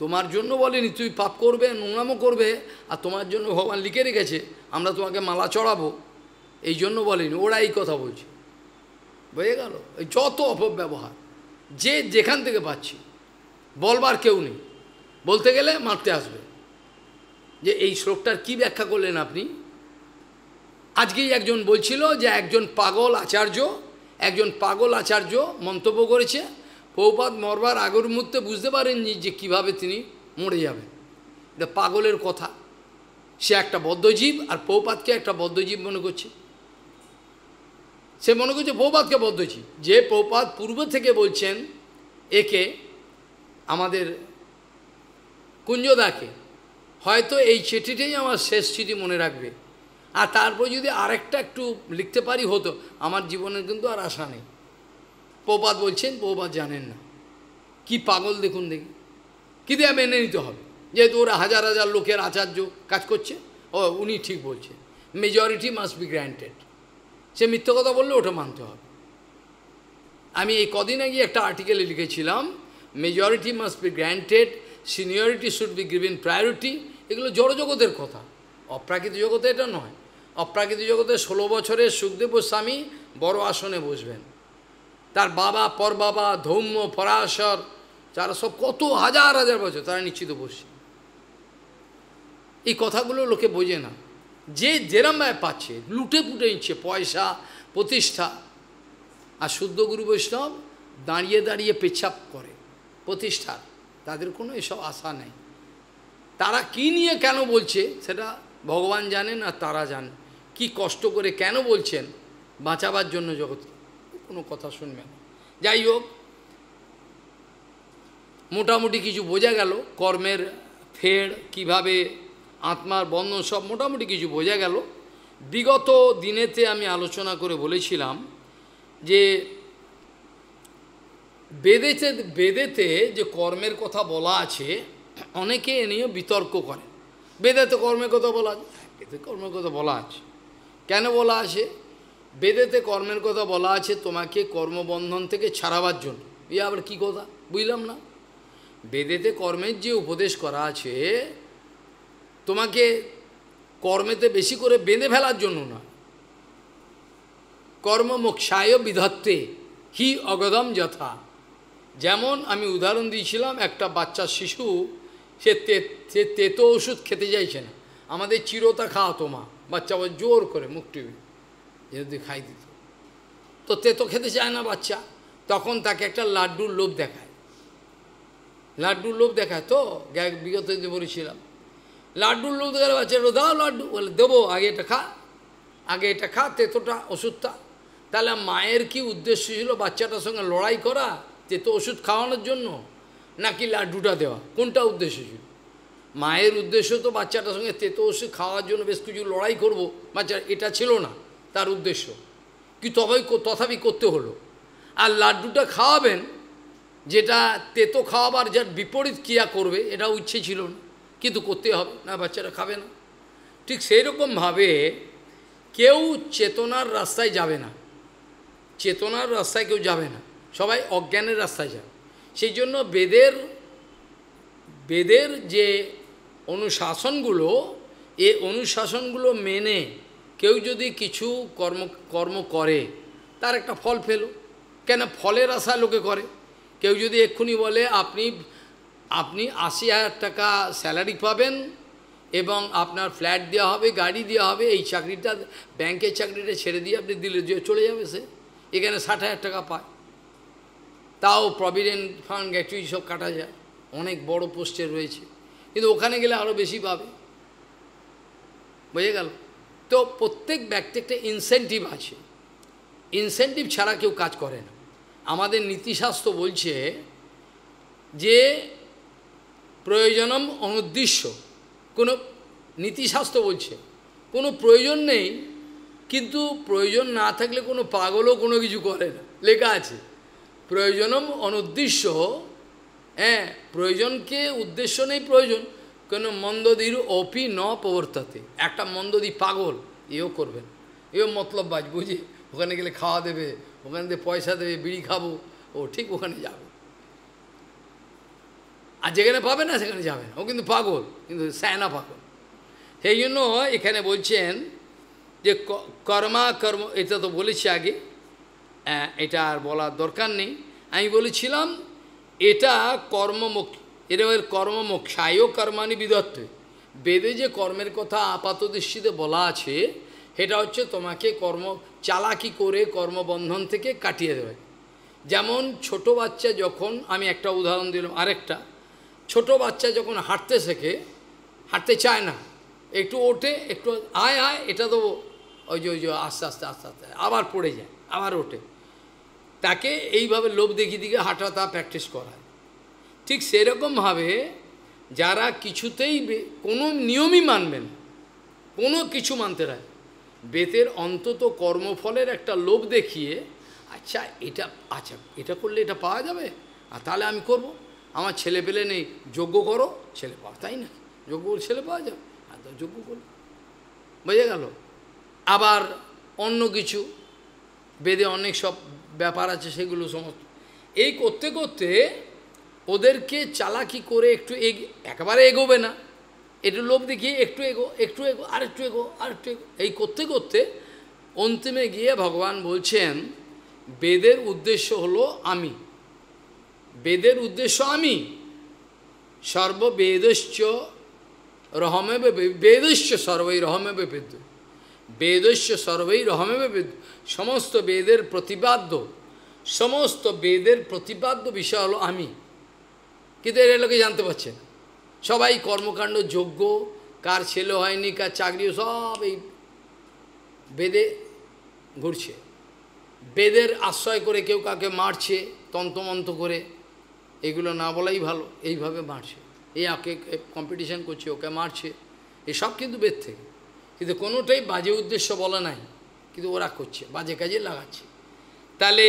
তোমার জন্য বলেনি তুমি পাপ করবে নোংরামও করবে আর তোমার জন্য ভগবান লিখে রেখেছে আমরা তোমাকে মালা চড়াবো এই জন্য বলেনি ওরা এই কথা বলছে বুঝে গেল এই যত অপব্যবহার যে যেখান থেকে পাচ্ছি বলবার কেউ নেই বলতে গেলে মারতে আসবে যে এই শ্লোকটার কি ব্যাখ্যা করলেন আপনি আজকেই একজন বলছিল যে একজন পাগল আচার্য একজন পাগল আচার্য মন্তব্য করেছে পৌপাত মরবার আগের মুহূর্তে বুঝতে পারেননি যে কিভাবে তিনি মরে যাবে এটা পাগলের কথা সে একটা বদ্ধজীব আর পৌপাতকে একটা বদ্ধজীব মনে করছে সে মনে করছে পৌপাতকে বদ্ধজীব যে পৌপাত পূর্ব থেকে বলছেন একে আমাদের কুঞ্জদাকে হয়তো এই চিঠিটাই আমার শেষ চিঠি মনে রাখবে আর তারপর যদি আরেকটা একটু লিখতে পারি হতো আমার জীবনের কিন্তু আর আশা নেই প্রপাত বলছেন প্রপাত জানেন না কি পাগল দেখুন দেখি কী দেয়া মেনে নিতে হবে যেহেতু ওরা হাজার হাজার লোকের আচার্য কাজ করছে ও উনি ঠিক বলছেন মেজরিটি মাস্ট বি গ্র্যান্টেড সে মিথ্যে কথা বললে ওটা মানতে হবে আমি এই কদিন আগে একটা আর্টিকেলে লিখেছিলাম majority must be granted seniority should be given priority এগুলো জড়জগতের কথা অপ্রাকৃত জগতে এটা নয় অপ্রাকৃত জগতে ষোলো বছরের সুখদেব গোস্বামী বড় আসনে বসবেন তার বাবা পর বাবা ধৌম্য পরাশর যারা সব কত হাজার হাজার বছর তারা নিশ্চিত বসছে এই কথাগুলো লোকে বোঝে না যে জেরাম পাচ্ছে লুটে পুটে নিচ্ছে পয়সা প্রতিষ্ঠা আর শুদ্ধ গুরু বৈষ্ণব দাঁড়িয়ে দাঁড়িয়ে পেছাপ করে প্রতিষ্ঠা তাদের কোনো এসব আশা নেই তারা কি নিয়ে কেন বলছে সেটা ভগবান জানেন আর তারা জানেন কি কষ্ট করে কেন বলছেন বাঁচাবার জন্য জগৎকে কোনো কথা শুনবে না যাই হোক মোটামুটি কিছু বোঝা গেল কর্মের ফের কিভাবে আত্মার বন্ধন সব মোটামুটি কিছু বোঝা গেল বিগত দিনেতে আমি আলোচনা করে বলেছিলাম যে বেদেতে বেদেতে যে কর্মের কথা বলা আছে অনেকে এ নিয়ে বিতর্ক করে বেদেতে কর্মের কথা বলা আছে বেদে কর্মের কথা বলা আছে কেন বলা আছে বেদেতে কর্মের কথা বলা আছে তোমাকে কর্মবন্ধন থেকে ছাড়াবার জন্য ইয়ে আবার কি কথা বুঝলাম না বেদেতে কর্মের যে উপদেশ করা আছে তোমাকে কর্মেতে বেশি করে বেঁধে ফেলার জন্য না কর্মমোক্ষায় বিধত্তে হি অগদম যথা যেমন আমি উদাহরণ দিয়েছিলাম একটা বাচ্চা শিশু সে সে তেতো ওষুধ খেতে চাইছে না আমাদের চিরতা খাওয়াতো মা বাচ্চা জোর করে মুখ টিভি যদি খাই দিত তো তে তো খেতে চায় না বাচ্চা তখন তাকে একটা লাড্ডুর লোভ দেখায় লাড্ডুর লোভ দেখায় তো বিগত যে বলেছিলাম লাড্ডুর লোভ দেখালে বাচ্চা দাও লাড্ডু বলে দেবো আগে এটা খা আগে এটা খা তেতোটা ওষুধটা তাহলে মায়ের কি উদ্দেশ্য ছিল বাচ্চাটার সঙ্গে লড়াই করা তেতো ওষুধ খাওয়ানোর জন্য নাকি লাড্ডুটা দেওয়া কোনটা উদ্দেশ্য ছিল মায়ের উদ্দেশ্য তো বাচ্চাটার সঙ্গে তেতো ওষুধ খাওয়ার জন্য বেশ কিছু লড়াই করব বাচ্চা এটা ছিল না তার উদ্দেশ্য কি তবাই তথাপি করতে হলো আর লাড্ডুটা খাওয়াবেন যেটা তেতো খাওয়াবার যার বিপরীত ক্রিয়া করবে এটা ইচ্ছে ছিল না কিন্তু করতে হবে না বাচ্চারা খাবে না ঠিক সেই রকমভাবে কেউ চেতনার রাস্তায় যাবে না চেতনার রাস্তায় কেউ যাবে না সবাই অজ্ঞানের রাস্তায় যায় সেই জন্য বেদের বেদের যে অনুশাসনগুলো এ অনুশাসনগুলো মেনে কেউ যদি কিছু কর্ম কর্ম করে তার একটা ফল ফেলো কেন ফলের আশা লোকে করে কেউ যদি এক্ষুনি বলে আপনি আপনি আশি হাজার টাকা স্যালারি পাবেন এবং আপনার ফ্ল্যাট দেওয়া হবে গাড়ি দেওয়া হবে এই চাকরিটা ব্যাংকের চাকরিটা ছেড়ে দিয়ে আপনি দিলে চলে যাবে সে এখানে ষাট হাজার টাকা পায় তাও প্রভিডেন্ট ফান্ড গ্যাচুই সব কাটা যায় অনেক বড় পোস্টে রয়েছে কিন্তু ওখানে গেলে আরও বেশি পাবে বুঝে গেল তো প্রত্যেক ব্যক্তি একটা ইনসেন্টিভ আছে ইনসেন্টিভ ছাড়া কেউ কাজ করে না আমাদের নীতিশাস্ত্র বলছে যে প্রয়োজনম অনুদ্দেশ্য কোনো নীতিশাস্ত্র বলছে কোনো প্রয়োজন নেই কিন্তু প্রয়োজন না থাকলে কোনো পাগলও কোনো কিছু করে না লেখা আছে প্রয়োজনম অনুদ্দেশ্য হ্যাঁ প্রয়োজনকে উদ্দেশ্য নেই প্রয়োজন কেন মন্দদির অপি ন প্রবর্তাতে একটা মন্দদি পাগল এও করবেন এও মতলব বাজ বুঝি ওখানে গেলে খাওয়া দেবে ওখানে দিয়ে পয়সা দেবে বিড়ি খাবো ও ঠিক ওখানে যাবো আর যেখানে পাবে না সেখানে যাবে ও কিন্তু পাগল কিন্তু সায়না পাগল সেই জন্য এখানে বলছেন যে কর্মা কর্ম এটা তো বলেছি আগে এটা আর বলার দরকার নেই আমি বলেছিলাম এটা কর্মমুখী এটা ওর কর্মমোক্ষায় কর্মানি বিদত্তে বেদে যে কর্মের কথা আপাত দৃষ্টিতে বলা আছে সেটা হচ্ছে তোমাকে কর্ম চালাকি করে কর্মবন্ধন থেকে কাটিয়ে দেবে যেমন ছোট বাচ্চা যখন আমি একটা উদাহরণ দিলাম আরেকটা ছোট বাচ্চা যখন হাঁটতে শেখে হাঁটতে চায় না একটু ওঠে একটু আয় আয় এটা তো ওই যে ওই যে আস্তে আস্তে আস্তে আস্তে আবার পড়ে যায় আবার ওঠে তাকে এইভাবে লোভ দেখিয়ে দিকে হাঁটা তা প্র্যাকটিস করায় ঠিক সেরকমভাবে যারা কিছুতেই কোনো নিয়মই মানবেন কোনো কিছু মানতে রায় বেতের অন্তত কর্মফলের একটা লোভ দেখিয়ে আচ্ছা এটা আচ্ছা এটা করলে এটা পাওয়া যাবে আর তাহলে আমি করব আমার ছেলে পেলে নেই যোগ্য করো ছেলে পাওয়া তাই না যোগ্য ছেলে পাওয়া যাবে আর তো যোগ্য করো বোঝা গেল আবার অন্য কিছু বেদে অনেক সব ব্যাপার আছে সেগুলো সমস্ত এই করতে করতে ওদেরকে চালাকি করে একটু এগ একেবারে এগোবে না একটু লোভ দেখিয়ে একটু এগো একটু এগো আর একটু এগো আর একটু এগো এই করতে করতে অন্তিমে গিয়ে ভগবান বলছেন বেদের উদ্দেশ্য হলো আমি বেদের উদ্দেশ্য আমি সর্ববেদশ্চ রহমে বেদস্য সর্বই রহমে বেদ বেদস্য সর্বই রহমে বেদ সমস্ত বেদের প্রতিপাদ্য সমস্ত বেদের প্রতিপাদ্য বিষয় হলো আমি কিন্তু এরা লোকে জানতে পারছে না সবাই কর্মকাণ্ড যোগ্য কার ছেলে হয়নি কার চাকরিও সব এই বেদে ঘুরছে বেদের আশ্রয় করে কেউ কাকে মারছে তন্তমন্ত করে এগুলো না বলাই ভালো এইভাবে মারছে এই আঁকে কম্পিটিশান করছে ওকে মারছে এসব কিন্তু বেদ থেকে কিন্তু কোনোটাই বাজে উদ্দেশ্য বলা নাই কিন্তু ওরা করছে বাজে কাজে লাগাচ্ছে তাহলে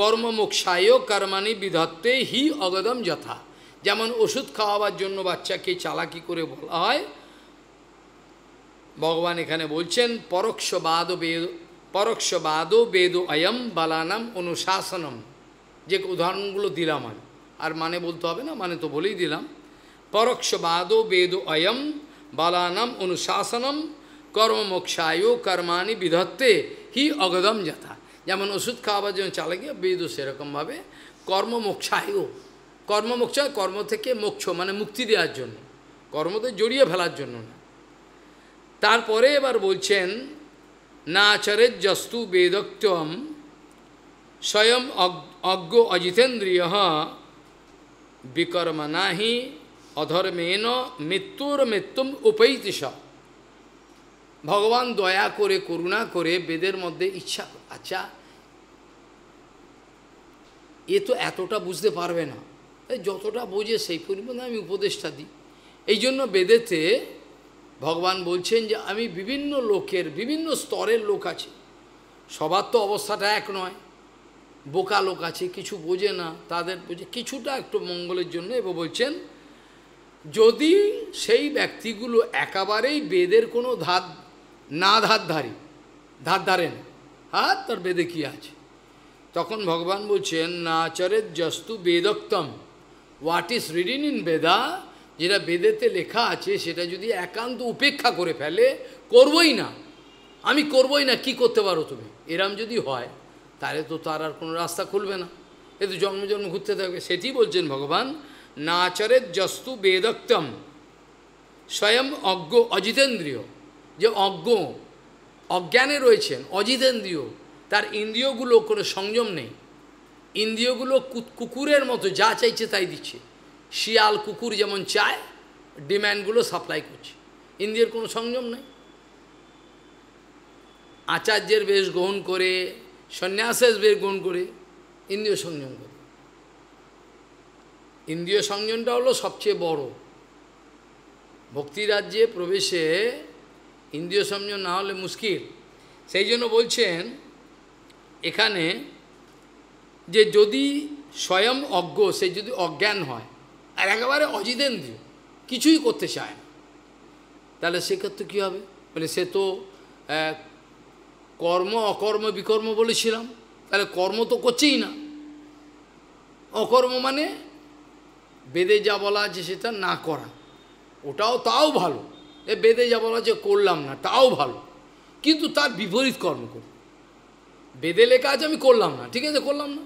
কর্মমোক্ষায় কর্মানি বিধত্তে হি অগদম যথা যেমন ওষুধ খাওয়াবার জন্য বাচ্চাকে চালাকি করে বলা হয় ভগবান এখানে বলছেন পরোক্ষবাদ বেদ পরোক্ষবাদ বেদ অয়ম বালানম অনুশাসনম যে উদাহরণগুলো দিলাম আমি আর মানে বলতে হবে না মানে তো বলেই দিলাম পরোক্ষবাদ বেদ অয়ম বালানম অনুশাসনম কর্মমোক্ষায় কর্মাণি বিধত্তে হি অগদম যথা যেমন ওষুধ খাওয়াবার জন্য চালাকি বেদ সেরকমভাবে কর্মমোক্ষায় কর্মমোক্ষ কর্ম থেকে মোক্ষ মানে মুক্তি দেওয়ার জন্য কর্মতে জড়িয়ে ফেলার জন্য না তারপরে এবার বলছেন না আচরের জস্তু বেদক্তম স্বয়ং অজ্ঞ অজিতেন্দ্রিয় বিকর্মনাহি অধর্মেন মৃত্যুর মৃত্যুম উপৈতিস ভগবান দয়া করে করুণা করে বেদের মধ্যে ইচ্ছা আচ্ছা এ তো এতটা বুঝতে পারবে না যতটা বোঝে সেই পরিমাণে আমি উপদেশটা দিই এই জন্য বেদেতে ভগবান বলছেন যে আমি বিভিন্ন লোকের বিভিন্ন স্তরের লোক আছে সবার তো অবস্থাটা এক নয় বোকা লোক আছে কিছু বোঝে না তাদের বোঝে কিছুটা একটু মঙ্গলের জন্য এবার বলছেন যদি সেই ব্যক্তিগুলো একাবারেই বেদের কোনো ধার না ধারধারী ধার ধারেন হ্যাঁ তার বেদে কি আছে তখন ভগবান বলছেন না চরে জস্তু বেদক্তম what is written in Veda যেটা বেদেতে লেখা আছে সেটা যদি একান্ত উপেক্ষা করে ফেলে করবই না আমি করবই না কি করতে পারো তুমি এরম যদি হয় তাহলে তো তার আর কোনো রাস্তা খুলবে না এ তো জন্ম জন্ম ঘুরতে থাকবে সেটি বলছেন ভগবান নাচরের জস্তু বেদক্তম স্বয়ং অজ্ঞ অজিতেন্দ্রীয় যে অজ্ঞ অজ্ঞানে রয়েছেন অজিতেন্দ্রীয় তার ইন্দ্রিয়গুলো কোনো সংযম নেই ইন্দ্রিয়গুলো কুকুরের মতো যা চাইছে তাই দিচ্ছে শিয়াল কুকুর যেমন চায় ডিম্যান্ডগুলো সাপ্লাই করছে ইন্দ্রিয়ের কোনো সংযম নেই আচার্যের বেশ গ্রহণ করে সন্ন্যাসের বেশ গ্রহণ করে ইন্দ্রিয় সংযম করে ইন্দ্রিয় সংযমটা হলো সবচেয়ে বড় ভক্তিরাজ্যে প্রবেশে ইন্দ্রিয় সংযম না হলে মুশকিল সেই জন্য বলছেন এখানে যে যদি স্বয়ং অজ্ঞ সে যদি অজ্ঞান হয় আর একেবারে অজিতেন্দ্রীয় কিছুই করতে চায় না তাহলে সেক্ষেত্রে কী হবে বলে সে তো কর্ম অকর্ম বিকর্ম বলেছিলাম তাহলে কর্ম তো করছেই না অকর্ম মানে বেদে যা বলা আছে সেটা না করা ওটাও তাও ভালো এ বেদে যা বলা যে করলাম না তাও ভালো কিন্তু তার বিপরীত কর্ম করি বেদে লেখা আছে আমি করলাম না ঠিক আছে করলাম না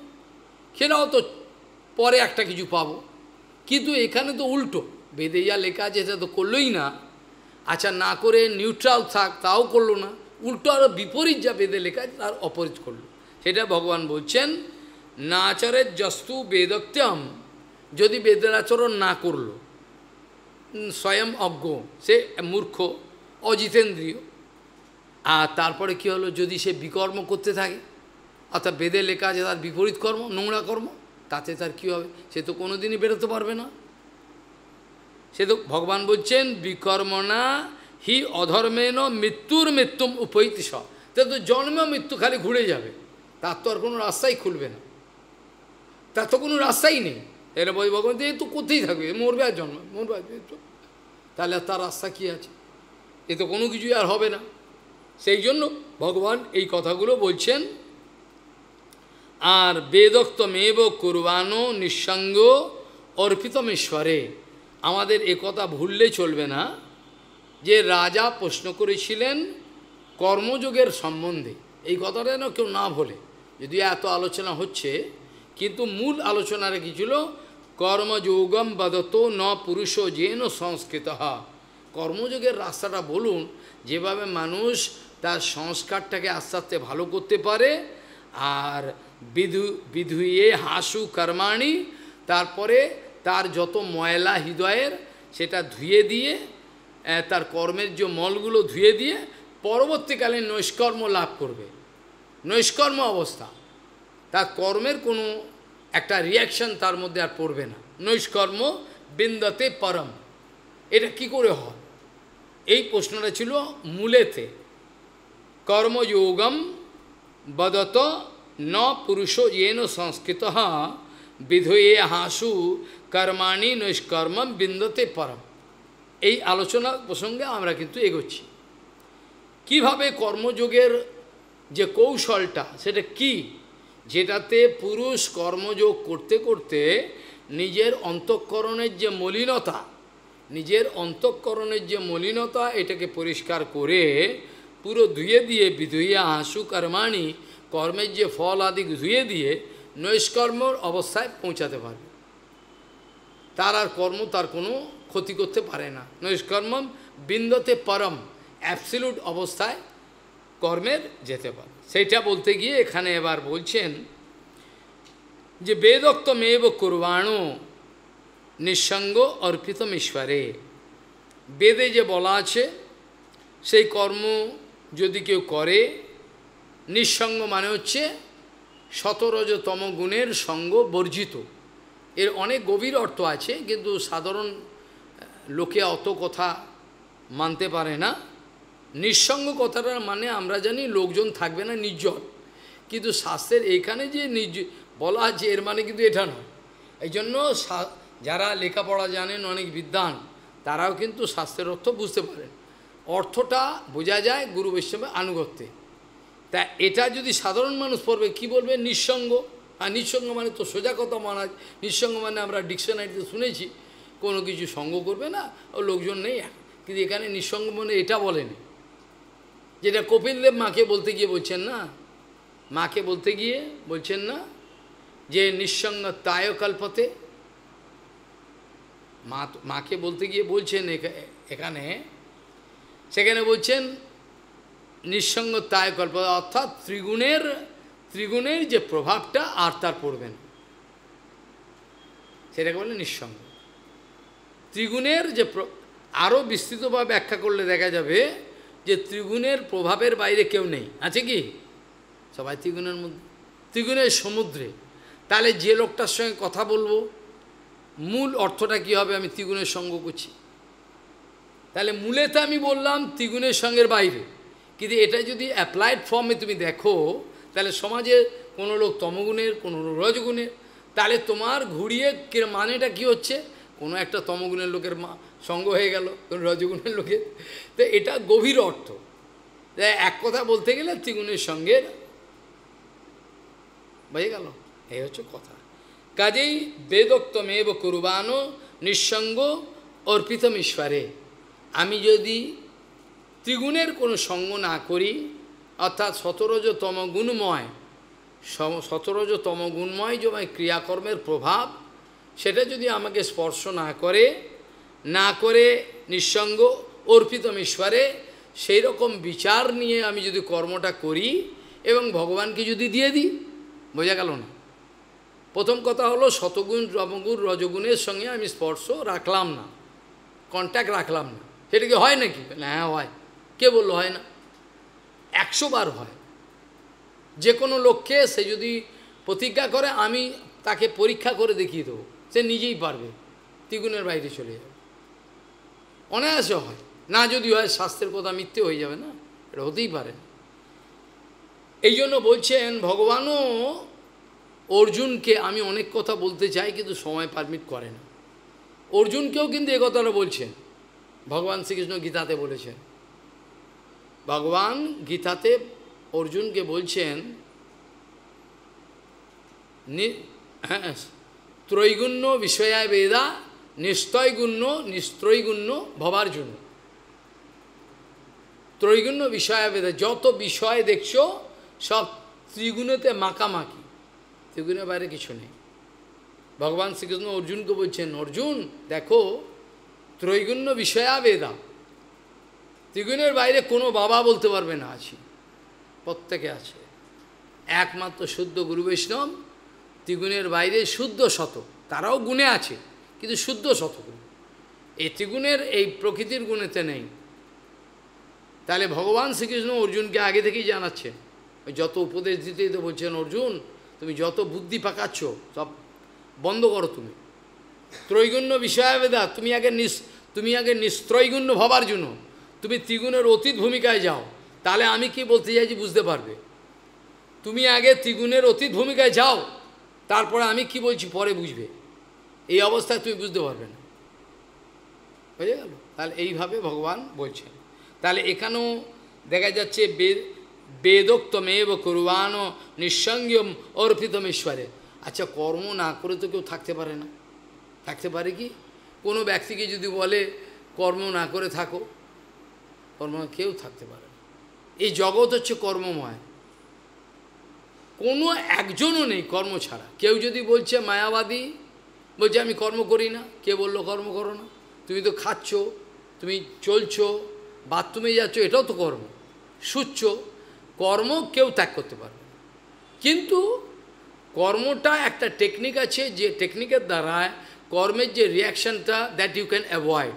সেটাও তো পরে একটা কিছু পাব কিন্তু এখানে তো উল্টো বেদে যা লেখা আছে সেটা তো করলোই না আচ্ছা না করে নিউট্রাল থাক তাও করলো না উল্টো আরও বিপরীত যা বেদে লেখা আছে তার অপরিত করলো সেটা ভগবান বলছেন না আচরের জস্তু বেদক্তম যদি বেদের আচরণ না করল স্বয়ং অজ্ঞ সে মূর্খ অজিতেন্দ্রীয় আর তারপরে কি হলো যদি সে বিকর্ম করতে থাকে অর্থাৎ বেদে লেখা আছে তার বিপরীত কর্ম নোংরা কর্ম তাতে তার কী হবে সে তো কোনো দিনই বেরোতে পারবে না সে তো ভগবান বলছেন বিকর্মণা হি অধর্মেন মৃত্যুর মৃত্যুম উপৈত সে তো জন্মে মৃত্যু খালি ঘুরে যাবে তার তো আর কোনো রাস্তাই খুলবে না তার তো কোনো রাস্তাই নেই এর বই ভগবান এ তো কোথায় থাকবে মরবে আর জন্ম মরবে তাহলে তার রাস্তা কী আছে এ তো কোনো কিছুই আর হবে না সেই জন্য ভগবান এই কথাগুলো বলছেন আর বেদক্ত মেব কোরবানো নিঃসঙ্গ অর্পিতম ঈশ্বরে আমাদের একথা ভুললে চলবে না যে রাজা প্রশ্ন করেছিলেন কর্মযোগের সম্বন্ধে এই কথাটা যেন কেউ না ভোলে যদিও এত আলোচনা হচ্ছে কিন্তু মূল আলোচনারে কি ছিল কর্মযোগম বদত ন পুরুষ যেন সংস্কৃত কর্মযোগের রাস্তাটা বলুন যেভাবে মানুষ তার সংস্কারটাকে আস্তে আস্তে ভালো করতে পারে আর বিধু বিধুয়ে হাসু কর্মাণি তারপরে তার যত ময়লা হৃদয়ের সেটা ধুয়ে দিয়ে তার কর্মের যে মলগুলো ধুয়ে দিয়ে পরবর্তীকালে নৈষ্কর্ম লাভ করবে নৈষ্কর্ম অবস্থা তার কর্মের কোনো একটা রিয়াকশন তার মধ্যে আর পড়বে না নৈষ্কর্ম বিন্দতে পরম এটা কি করে হয় এই প্রশ্নটা ছিল মূলেতে কর্মযোগম বদত ন পুরুষ येन সংস্কৃত বিধয়ে হাসু কর্মাণি নৈষ্কর্ম বিন্দতে পরম এই আলোচনা প্রসঙ্গে আমরা কিন্তু এগোচ্ছি কিভাবে কর্মযোগের যে কৌশলটা সেটা কি যেটাতে পুরুষ কর্মযোগ করতে করতে নিজের অন্তঃকরণের যে মলিনতা নিজের অন্তঃকরণের যে মলিনতা এটাকে পরিষ্কার করে পুরো ধুয়ে দিয়ে বিধুইয়া হাসু কর্মাণী কর্মের যে ফল আদি ধুয়ে দিয়ে নৈষ্কর্মর অবস্থায় পৌঁছাতে পারবে তার আর কর্ম তার কোনো ক্ষতি করতে পারে না নৈষ্কর্ম বিন্দতে পরম অ্যাবসিলুট অবস্থায় কর্মের যেতে পারে সেইটা বলতে গিয়ে এখানে এবার বলছেন যে বেদক্ত মেব কুরবাণু নিঃসঙ্গ অর্পিতম ঈশ্বরে বেদে যে বলা আছে সেই কর্ম যদি কেউ করে নিঃসঙ্গ মানে হচ্ছে শতরজতম গুণের সঙ্গ বর্জিত এর অনেক গভীর অর্থ আছে কিন্তু সাধারণ লোকে অত কথা মানতে পারে না নিঃসঙ্গ কথাটার মানে আমরা জানি লোকজন থাকবে না নির্জন কিন্তু শাস্ত্রের এখানে যে নির্জ বলা আছে এর মানে কিন্তু এটা নয় এই জন্য যারা লেখাপড়া জানেন অনেক বিদ্যান তারাও কিন্তু শাস্ত্রের অর্থ বুঝতে পারেন অর্থটা বোঝা যায় গুরু বৈষ্ণবের আনুগত্যে তা এটা যদি সাধারণ মানুষ পড়বে কি বলবে নিঃসঙ্গ আর নিঃসঙ্গ মানে তো সোজা কথা মানা নিঃসঙ্গ মানে আমরা ডিকশনারিতে শুনেছি কোনো কিছু সঙ্গ করবে না ও লোকজন নেই কিন্তু এখানে নিঃসঙ্গ মানে এটা বলেনি যেটা কপিলদেব মাকে বলতে গিয়ে বলছেন না মাকে বলতে গিয়ে বলছেন না যে নিঃসঙ্গ তায় কল্পতে মা মাকে বলতে গিয়ে বলছেন এখানে সেখানে বলছেন নিঃসঙ্গ তায় কল্প অর্থাৎ ত্রিগুণের ত্রিগুণের যে প্রভাবটা আর তার পড়বে না সেটাকে বলে নিঃসঙ্গ ত্রিগুণের যে আরও বিস্তৃতভাবে ব্যাখ্যা করলে দেখা যাবে যে ত্রিগুণের প্রভাবের বাইরে কেউ নেই আছে কি সবাই ত্রিগুণের মধ্যে ত্রিগুণের সমুদ্রে তাহলে যে লোকটার সঙ্গে কথা বলবো মূল অর্থটা কি হবে আমি ত্রিগুণের সঙ্গ করছি তাহলে মূলে তো আমি বললাম ত্রিগুণের সঙ্গের বাইরে কিন্তু এটা যদি অ্যাপ্লাইড ফর্মে তুমি দেখো তাহলে সমাজে কোনো লোক তমগুণের কোনো লোক রজগুণের তাহলে তোমার ঘুরিয়ে মানেটা কি হচ্ছে কোনো একটা তমগুণের লোকের মা সঙ্গ হয়ে গেল কোনো রজগুণের লোকের তো এটা গভীর অর্থ এক কথা বলতে গেলে ত্রিগুণের সঙ্গে বুঝে গেল এই হচ্ছে কথা কাজেই বেদোক্তমেব কুরবানো নিঃসঙ্গ অর্পিতম ঈশ্বরে আমি যদি ত্রিগুণের কোনো সঙ্গ না করি অর্থাৎ সতরজ গুণময় সতরজ তমগুণময় যে ক্রিয়াকর্মের প্রভাব সেটা যদি আমাকে স্পর্শ না করে না করে নিঃসঙ্গ অর্পিতম ঈশ্বরে সেই রকম বিচার নিয়ে আমি যদি কর্মটা করি এবং ভগবানকে যদি দিয়ে দিই বোঝা গেল না প্রথম কথা হলো শতগুণ রমগুণ রজগুণের সঙ্গে আমি স্পর্শ রাখলাম না কন্ট্যাক্ট রাখলাম না সেটা কি হয় নাকি হ্যাঁ হয় কে বলল হয় না একশো বার হয় যে কোনো লোককে সে যদি প্রতিজ্ঞা করে আমি তাকে পরীক্ষা করে দেখিয়ে দেবো সে নিজেই পারবে ত্রিগুণের বাইরে চলে যাবে অনায়াসে হয় না যদি হয় স্বাস্থ্যের কথা মিথ্যে হয়ে যাবে না এটা হতেই পারে এই জন্য বলছেন ভগবানও অর্জুনকে আমি অনেক কথা বলতে চাই কিন্তু সময় পারমিট করে না অর্জুনকেও কিন্তু এ কথাটা বলছেন ভগবান শ্রীকৃষ্ণ গীতাতে বলেছেন ভগবান গীতাতে অর্জুনকে বলছেন হ্যাঁ, ত্রৈগুণ্য বিষয়া বেদা নিশ্চয়গুণ্য নিশ্চয়গুণ্য ভবার জন্য ত্রৈগুণ্য বিষয়া বেদা যত বিষয় দেখছো সব ত্রিগুণেতে মাকামাকি ত্রিগুণের বাইরে কিছু নেই ভগবান শ্রীকৃষ্ণ অর্জুনকে বলছেন অর্জুন দেখো ত্রৈগুণ্য বিষয়া বেদা ত্রিগুণের বাইরে কোনো বাবা বলতে পারবে না আছি প্রত্যেকে আছে একমাত্র শুদ্ধ গুরু বৈষ্ণব ত্রিগুণের বাইরে শুদ্ধ শত তারাও গুণে আছে কিন্তু শুদ্ধ শতগুণ এই ত্রিগুণের এই প্রকৃতির গুণেতে নেই তাহলে ভগবান শ্রীকৃষ্ণ অর্জুনকে আগে থেকেই জানাচ্ছে যত উপদেশ দিতেই তো বলছেন অর্জুন তুমি যত বুদ্ধি পাকাচ্ছ সব বন্ধ করো তুমি ত্রৈগুণ্য বিষয়াবেদা তুমি আগে নিস তুমি আগে নিস্ত্রৈগুণ্য ভাবার জন্য তুমি ত্রিগুণের অতীত ভূমিকায় যাও তাহলে আমি কি বলতে চাইছি বুঝতে পারবে তুমি আগে ত্রিগুণের অতীত ভূমিকায় যাও তারপরে আমি কি বলছি পরে বুঝবে এই অবস্থায় তুমি বুঝতে পারবে না বুঝে গেল তাহলে এইভাবে ভগবান বলছেন তাহলে এখানেও দেখা যাচ্ছে বেদ বেদোক্তমেব কুরবান নিঃসঙ্গম অর্পিতম ঈশ্বরে আচ্ছা কর্ম না করে তো কেউ থাকতে পারে না থাকতে পারে কি কোনো ব্যক্তিকে যদি বলে কর্ম না করে থাকো কর্মময় কেউ থাকতে পারে এই জগৎ হচ্ছে কর্মময় কোনো একজনও নেই কর্ম ছাড়া কেউ যদি বলছে মায়াবাদী বলছে আমি কর্ম করি না কে বললো কর্ম করো না তুমি তো খাচ্ছ তুমি চলছ বাথরুমে যাচ্ছ এটাও তো কর্ম সুচ্ছ কর্ম কেউ ত্যাগ করতে পারবে কিন্তু কর্মটা একটা টেকনিক আছে যে টেকনিকের দ্বারা কর্মের যে রিয়াকশানটা দ্যাট ইউ ক্যান অ্যাভয়েড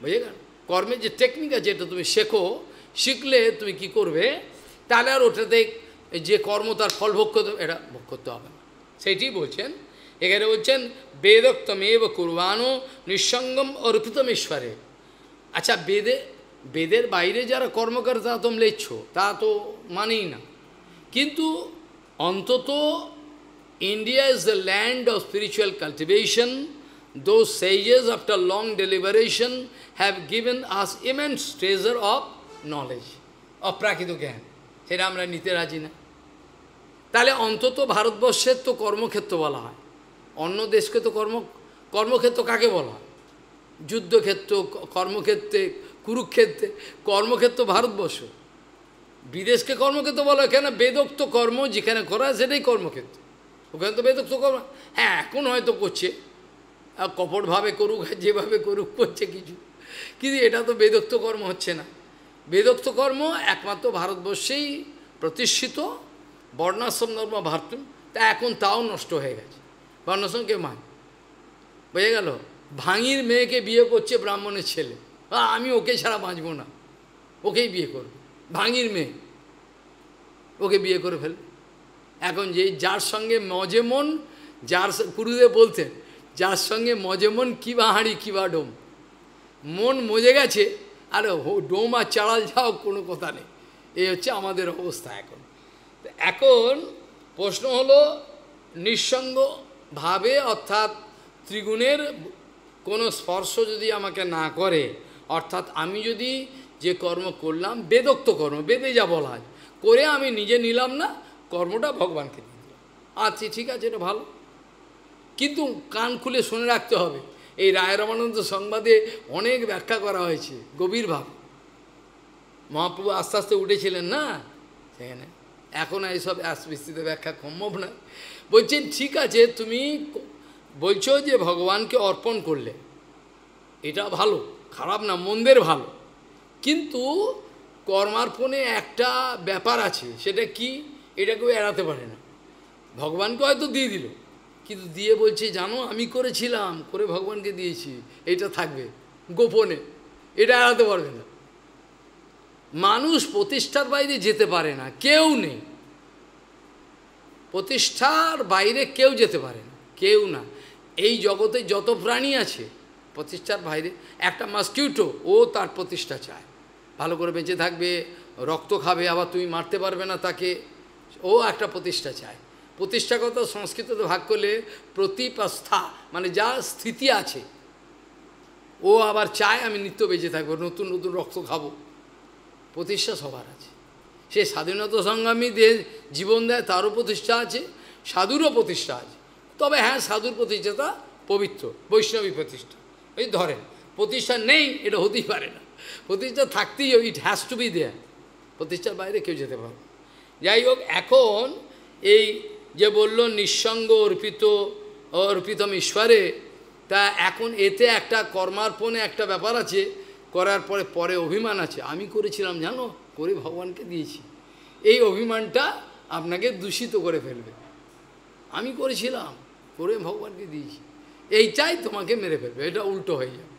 বুঝে কর্মের যে টেকনিক আছে এটা তুমি শেখো শিখলে তুমি কি করবে তাহলে আর ওটাতে যে কর্ম তার ফল ভোগ করতে এটা ভোগ করতে হবে না সেইটি বলছেন এখানে বলছেন বেদক্তমেব কুরবানো নিঃসঙ্গম অর্পিতম ঈশ্বরে আচ্ছা বেদে বেদের বাইরে যারা কর্মকার তারা তুমি লেচ্ছ তা তো মানেই না কিন্তু অন্তত India is the land of spiritual cultivation those sages, after long deliberation, have given us immense treasure of knowledge, of prakito জ্ঞান সেটা আমরা নিতে রাজি না তাহলে অন্তত ভারতবর্ষের তো কর্মক্ষেত্র বলা হয় অন্য দেশকে তো কর্ম কর্মক্ষেত্র কাকে বলা হয় যুদ্ধক্ষেত্র কর্মক্ষেত্রে কুরুক্ষেত্রে কর্মক্ষেত্র ভারতবর্ষ বিদেশকে কর্মক্ষেত্র বলা হয় কেন বেদোক্ত কর্ম যেখানে করা সেটাই কর্মক্ষেত্র ওখানে তো বেদোক্ত কর্ম হ্যাঁ এখন হয়তো করছে আর কপটভাবে করুক আর যেভাবে করুক করছে কিছু কিন্তু এটা তো বেদক্ত কর্ম হচ্ছে না বেদক্ত কর্ম একমাত্র ভারতবর্ষেই প্রতিষ্ঠিত বর্ণাশ্রম ধর্ম ভারত তা এখন তাও নষ্ট হয়ে গেছে বর্ণাশ্রম কে মান বুঝে গেল ভাঙির মেয়েকে বিয়ে করছে ব্রাহ্মণের ছেলে আমি ওকে ছাড়া বাঁচবো না ওকেই বিয়ে করব ভাঙির মেয়ে ওকে বিয়ে করে ফেল এখন যে যার সঙ্গে মজে মন যার গুরুদেব বলতেন যার সঙ্গে মজে মন কী বা হাঁড়ি বা ডোম মন মজে গেছে আর ডোম আর চাড়াল যাও কোনো কথা নেই এই হচ্ছে আমাদের অবস্থা এখন এখন প্রশ্ন হলো নিঃসঙ্গ ভাবে অর্থাৎ ত্রিগুণের কোনো স্পর্শ যদি আমাকে না করে অর্থাৎ আমি যদি যে কর্ম করলাম বেদক্ত কর্ম বেদে যা বলা হয় করে আমি নিজে নিলাম না কর্মটা ভগবানকে দিয়ে দিলাম আচ্ছা ঠিক আছে এটা ভালো কিন্তু কান খুলে শুনে রাখতে হবে এই রায় রমানন্দ সংবাদে অনেক ব্যাখ্যা করা হয়েছে গভীরভাব মহাপ্রভু আস্তে আস্তে উঠেছিলেন না সেখানে এখন এইসব বিস্তৃত ব্যাখ্যা সম্ভব না বলছেন ঠিক আছে তুমি বলছো যে ভগবানকে অর্পণ করলে এটা ভালো খারাপ না মন্দের ভালো কিন্তু কর্মার্পণে একটা ব্যাপার আছে সেটা কি এটা কেউ এড়াতে পারে না ভগবানকে হয়তো দিয়ে দিল কিন্তু দিয়ে বলছে জানো আমি করেছিলাম করে ভগবানকে দিয়েছি এটা থাকবে গোপনে এটা এড়াতে পারবে না মানুষ প্রতিষ্ঠার বাইরে যেতে পারে না কেউ নেই প্রতিষ্ঠার বাইরে কেউ যেতে পারে না কেউ না এই জগতে যত প্রাণী আছে প্রতিষ্ঠার বাইরে একটা মাস্কিউটো ও তার প্রতিষ্ঠা চায় ভালো করে বেঁচে থাকবে রক্ত খাবে আবার তুমি মারতে পারবে না তাকে ও একটা প্রতিষ্ঠা চায় প্রতিষ্ঠাগত সংস্কৃততে ভাগ করলে প্রতিপাস্থা মানে যা স্থিতি আছে ও আবার চায় আমি নিত্য বেঁচে থাকবো নতুন নতুন রক্ত খাবো প্রতিষ্ঠা সবার আছে সে স্বাধীনতা সংগ্রামীদের জীবন দেয় তারও প্রতিষ্ঠা আছে সাধুরও প্রতিষ্ঠা আছে তবে হ্যাঁ সাধুর প্রতিষ্ঠাতা পবিত্র বৈষ্ণবী প্রতিষ্ঠা এই ধরেন প্রতিষ্ঠা নেই এটা হতেই পারে না প্রতিষ্ঠা থাকতেই it has to be there প্রতিষ্ঠার বাইরে কেউ যেতে পারে যাই হোক এখন এই যে বলল নিঃসঙ্গ অর্পিত অর্পিতম ঈশ্বরে তা এখন এতে একটা কর্মার্পণে একটা ব্যাপার আছে করার পরে পরে অভিমান আছে আমি করেছিলাম জানো করে ভগবানকে দিয়েছি এই অভিমানটা আপনাকে দূষিত করে ফেলবে আমি করেছিলাম করে ভগবানকে দিয়েছি এইটাই তোমাকে মেরে ফেলবে এটা উল্টো হয়ে যাবে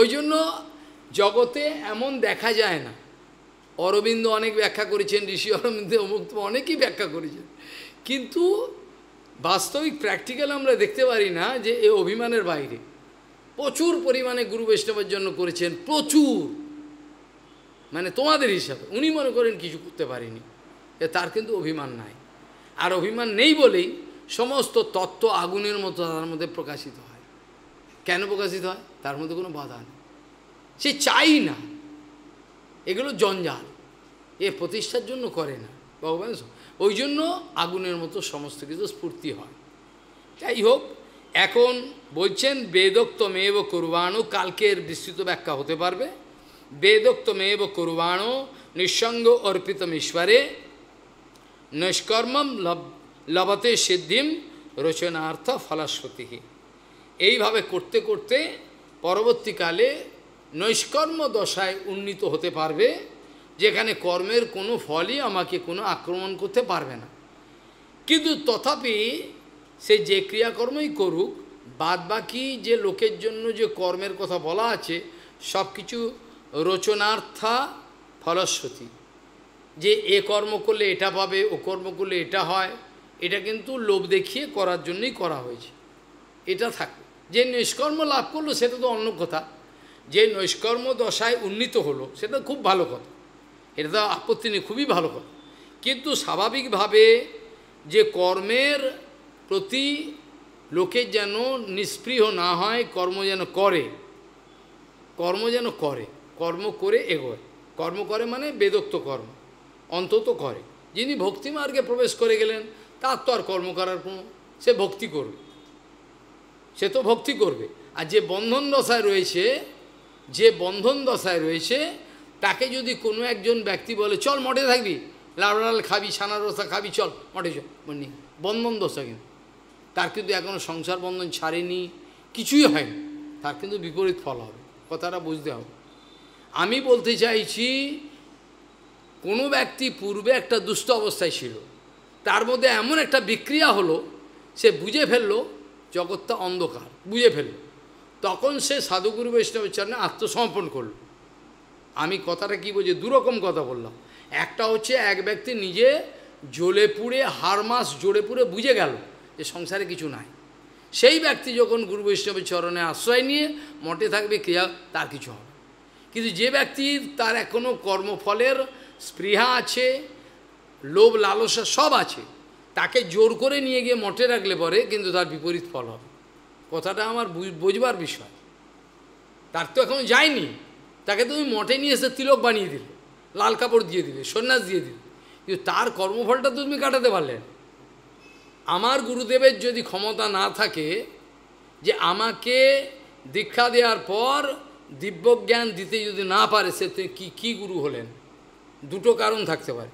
ওই জন্য জগতে এমন দেখা যায় না অরবিন্দ অনেক ব্যাখ্যা করেছেন ঋষি অরবিন্দ অমুক্ত অনেকই ব্যাখ্যা করেছেন কিন্তু বাস্তবিক প্র্যাকটিক্যাল আমরা দেখতে পারি না যে এ অভিমানের বাইরে প্রচুর পরিমাণে গুরু বৈষ্ণবের জন্য করেছেন প্রচুর মানে তোমাদের হিসাবে উনি মনে করেন কিছু করতে পারিনি তার কিন্তু অভিমান নাই আর অভিমান নেই বলেই সমস্ত তত্ত্ব আগুনের মতো তার মধ্যে প্রকাশিত হয় কেন প্রকাশিত হয় তার মধ্যে কোনো বাধা নেই সে চাই না এগুলো জঞ্জাল এ প্রতিষ্ঠার জন্য করে না ভগবান ওই জন্য আগুনের মতো সমস্ত কিছু স্ফূর্তি হয় যাই হোক এখন বলছেন বেদোক্ত মেব কুরবাণু কালকের বিস্তৃত ব্যাখ্যা হতে পারবে বেদোক্ত মেব কুরবাণু নিঃসঙ্গ অর্পিতম ঈশ্বরে নৈষ্কর্মম লবতে সিদ্ধিম রচনার্থ ফলাশ্রুতি এইভাবে করতে করতে পরবর্তীকালে নৈষ্কর্ম দশায় উন্নীত হতে পারবে যেখানে কর্মের কোনো ফলই আমাকে কোনো আক্রমণ করতে পারবে না কিন্তু তথাপি সে যে ক্রিয়াকর্মই করুক বাদ বাকি যে লোকের জন্য যে কর্মের কথা বলা আছে সব কিছু রচনার্থা ফলশ্রুতি যে এ কর্ম করলে এটা পাবে ও কর্ম করলে এটা হয় এটা কিন্তু লোভ দেখিয়ে করার জন্যই করা হয়েছে এটা থাকবে যে নিষ্কর্ম লাভ করলো সেটা তো অন্য কথা যে নৈষ্কর্ম দশায় উন্নীত হলো সেটা খুব ভালো কথা এটা তো আপত্তি নেই খুবই ভালো কথা কিন্তু স্বাভাবিকভাবে যে কর্মের প্রতি লোকের যেন নিষ্পৃহ না হয় কর্ম যেন করে কর্ম যেন করে কর্ম করে এগোয় কর্ম করে মানে বেদক্ত কর্ম অন্তত করে যিনি মার্গে প্রবেশ করে গেলেন তার তো আর কর্ম করার কোনো সে ভক্তি করবে সে তো ভক্তি করবে আর যে বন্ধন দশায় রয়েছে যে বন্ধন দশায় রয়েছে তাকে যদি কোনো একজন ব্যক্তি বলে চল মঠে থাকবি লাল লাল খাবি সানা রসা খাবি চল মঠে চল মানে বন্ধন দশা কিন্তু তার কিন্তু এখনও সংসার বন্ধন ছাড়েনি কিছুই হয়নি তার কিন্তু বিপরীত ফল হবে কথাটা বুঝতে হবে আমি বলতে চাইছি কোনো ব্যক্তি পূর্বে একটা দুষ্ট অবস্থায় ছিল তার মধ্যে এমন একটা বিক্রিয়া হলো সে বুঝে ফেললো জগৎটা অন্ধকার বুঝে ফেললো তখন সে সাধুগুরু বৈষ্ণবের চরণে আত্মসমর্পণ করলো আমি কথাটা কি বলছি দুরকম কথা বললাম একটা হচ্ছে এক ব্যক্তি নিজে জ্বলে পুড়ে হার মাস জোরে পুড়ে বুঝে গেল যে সংসারে কিছু নাই সেই ব্যক্তি যখন গুরু বৈষ্ণবের চরণে আশ্রয় নিয়ে মঠে থাকবে ক্রিয়া তার কিছু হবে কিন্তু যে ব্যক্তি তার এখনও কর্মফলের স্পৃহা আছে লোভ লালসা সব আছে তাকে জোর করে নিয়ে গিয়ে মঠে রাখলে পরে কিন্তু তার বিপরীত ফল হবে কথাটা আমার বুঝবার বিষয় তার তো এখন যায়নি তাকে তুমি মঠে নিয়ে এসে তিলক বানিয়ে দিলে লাল কাপড় দিয়ে দিলে সন্ন্যাস দিয়ে দিলে কিন্তু তার কর্মফলটা তো তুমি কাটাতে পারলে আমার গুরুদেবের যদি ক্ষমতা না থাকে যে আমাকে দীক্ষা দেওয়ার পর দিব্যজ্ঞান দিতে যদি না পারে সে কী কী গুরু হলেন দুটো কারণ থাকতে পারে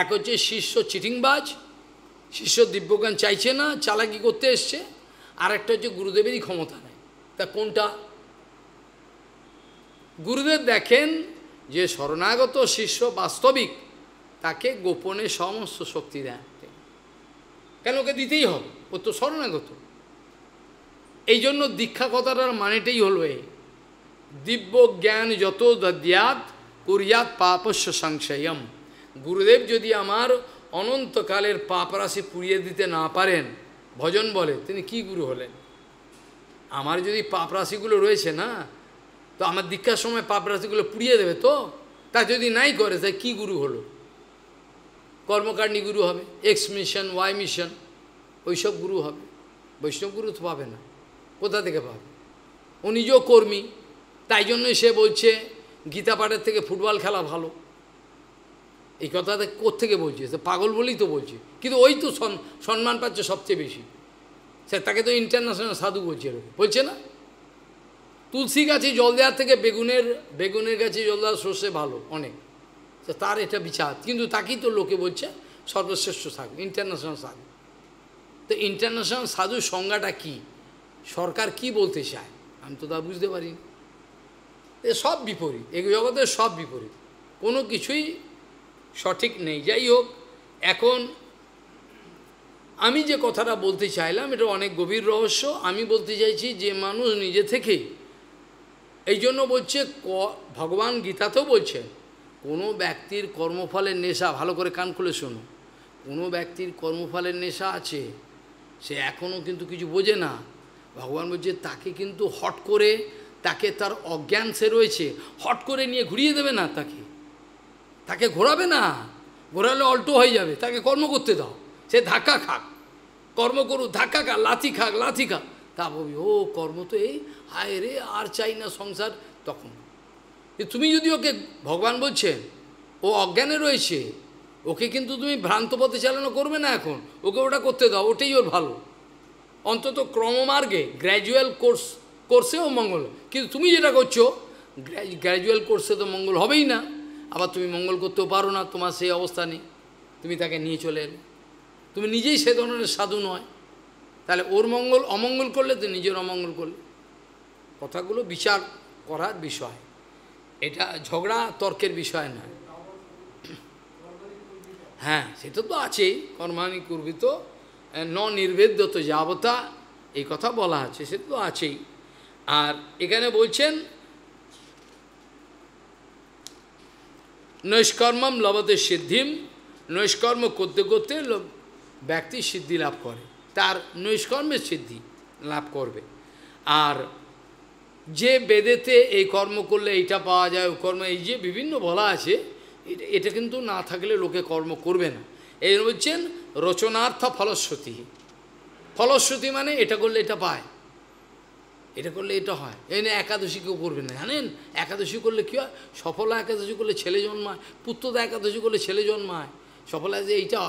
এক হচ্ছে শিষ্য চিটিংবাজ শিষ্য দিব্যজ্ঞান চাইছে না চালাকি করতে এসছে আর একটা হচ্ছে গুরুদেবেরই ক্ষমতা নেই তা কোনটা গুরুদেব দেখেন যে শরণাগত শিষ্য বাস্তবিক তাকে গোপনে সমস্ত শক্তি দেন কেন ওকে দিতেই হবে ও তো শরণাগত এই জন্য দীক্ষা কথাটার মানেটাই হলো এই দিব্য জ্ঞান যত দদ্যাত কুরিয়াত পাপস্য সংশয়ম গুরুদেব যদি আমার অনন্তকালের পাপরাশি পুড়িয়ে দিতে না পারেন ভজন বলে তিনি কি গুরু হলেন আমার যদি পাপরাশিগুলো রয়েছে না তো আমার দীক্ষার সময় পাপরাশিগুলো পুড়িয়ে দেবে তো তা যদি নাই করে সে কী গুরু হলো কর্মকাণ্ডী গুরু হবে এক্স মিশন ওয়াই মিশন ওইসব গুরু হবে বৈষ্ণব গুরু তো পাবে না কোথা থেকে পাবে ও নিজেও কর্মী তাই জন্যই সে বলছে গীতা পাঠের থেকে ফুটবল খেলা ভালো এই কথাটা কোথেকে বলছে সে পাগল বলেই তো বলছে কিন্তু ওই তো সম্মান পাচ্ছে সবচেয়ে বেশি সে তাকে তো ইন্টারন্যাশনাল সাধু বলছে বলছে না তুলসী গাছে জল দেওয়ার থেকে বেগুনের বেগুনের গাছে জল দেওয়ার সর্ষে ভালো অনেক তার এটা বিচার কিন্তু তাকেই তো লোকে বলছে সর্বশ্রেষ্ঠ সাধু ইন্টারন্যাশনাল সাধু তো ইন্টারন্যাশনাল সাধু সংজ্ঞাটা কি সরকার কি বলতে চায় আমি তো তা বুঝতে পারি এ সব বিপরীত এই জগতে সব বিপরীত কোনো কিছুই সঠিক নেই যাই হোক এখন আমি যে কথাটা বলতে চাইলাম এটা অনেক গভীর রহস্য আমি বলতে চাইছি যে মানুষ নিজে থেকেই এই জন্য বলছে ক ভগবান গীতাতেও বলছে কোনো ব্যক্তির কর্মফলের নেশা ভালো করে কান খুলে শোনো কোনো ব্যক্তির কর্মফলের নেশা আছে সে এখনও কিন্তু কিছু বোঝে না ভগবান বলছে তাকে কিন্তু হট করে তাকে তার অজ্ঞান সে রয়েছে হট করে নিয়ে ঘুরিয়ে দেবে না তাকে তাকে ঘোরাবে না ঘোরালে অল্টো হয়ে যাবে তাকে কর্ম করতে দাও সে ধাক্কা খাক কর্ম করুক ধাক্কা খাক লাথি খাক লাথি খাক তা ভাবি ও কর্ম তো এই হায় রে আর চাই না সংসার তখন তুমি যদি ওকে ভগবান বলছে ও অজ্ঞানে রয়েছে ওকে কিন্তু তুমি ভ্রান্ত পথে চালনা করবে না এখন ওকে ওটা করতে দাও ওটাই ওর ভালো অন্তত ক্রমমার্গে গ্র্যাজুয়াল কোর্স কোর্সেও মঙ্গল কিন্তু তুমি যেটা করছো গ্র্যাজুয়াল কোর্সে তো মঙ্গল হবেই না আবার তুমি মঙ্গল করতেও পারো না তোমার সেই অবস্থা নেই তুমি তাকে নিয়ে চলে এলে তুমি নিজেই সে ধরনের সাধু নয় তাহলে ওর মঙ্গল অমঙ্গল করলে তো নিজের অমঙ্গল করল কথাগুলো বিচার করার বিষয় এটা ঝগড়া তর্কের বিষয় নয় হ্যাঁ সেটা তো আছেই কর্মানি কুর্বিত ন তো যাবতা এই কথা বলা আছে সে তো আছেই আর এখানে বলছেন নৈষ্কর্মম লবতে সিদ্ধিম নৈষ্কর্ম করতে করতে ব্যক্তি সিদ্ধি লাভ করে তার নৈষ্কর্মের সিদ্ধি লাভ করবে আর যে বেদেতে এই কর্ম করলে এইটা পাওয়া যায় ও কর্ম এই যে বিভিন্ন বলা আছে এটা কিন্তু না থাকলে লোকে কর্ম করবে না এই বলছেন রচনার্থ ফলশ্রুতি ফলশ্রুতি মানে এটা করলে এটা পায় এটা করলে এটা হয় এই না একাদশী কেউ করবে না জানেন একাদশী করলে কী হয় সফলা একাদশী করলে ছেলে জন্মায় পুত্রদা একাদশী করলে ছেলে জন্মায় সফলা যে এইটা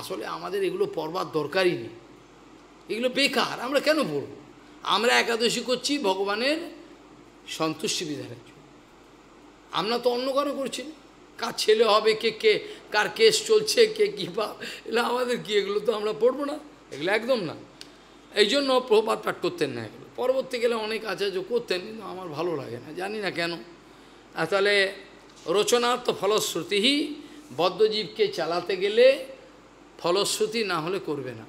আসলে আমাদের এগুলো পড়বার দরকারই নেই এগুলো বেকার আমরা কেন পড়ব আমরা একাদশী করছি ভগবানের সন্তুষ্টি বিধানের জন্য আমরা তো অন্য কারো করছি কার ছেলে হবে কে কে কার কেস চলছে কে কী পাপ এগুলো আমাদের কি এগুলো তো আমরা পড়বো না এগুলো একদম না এই জন্য প্রপাত পাঠ করতেন না এগুলো পরবর্তীকালে অনেক আচার্য করতেন কিন্তু আমার ভালো লাগে না জানি না কেন তাহলে রচনার্থ ফলশ্রুতিহী বদ্ধজীবকে চালাতে গেলে ফলশ্রুতি না হলে করবে না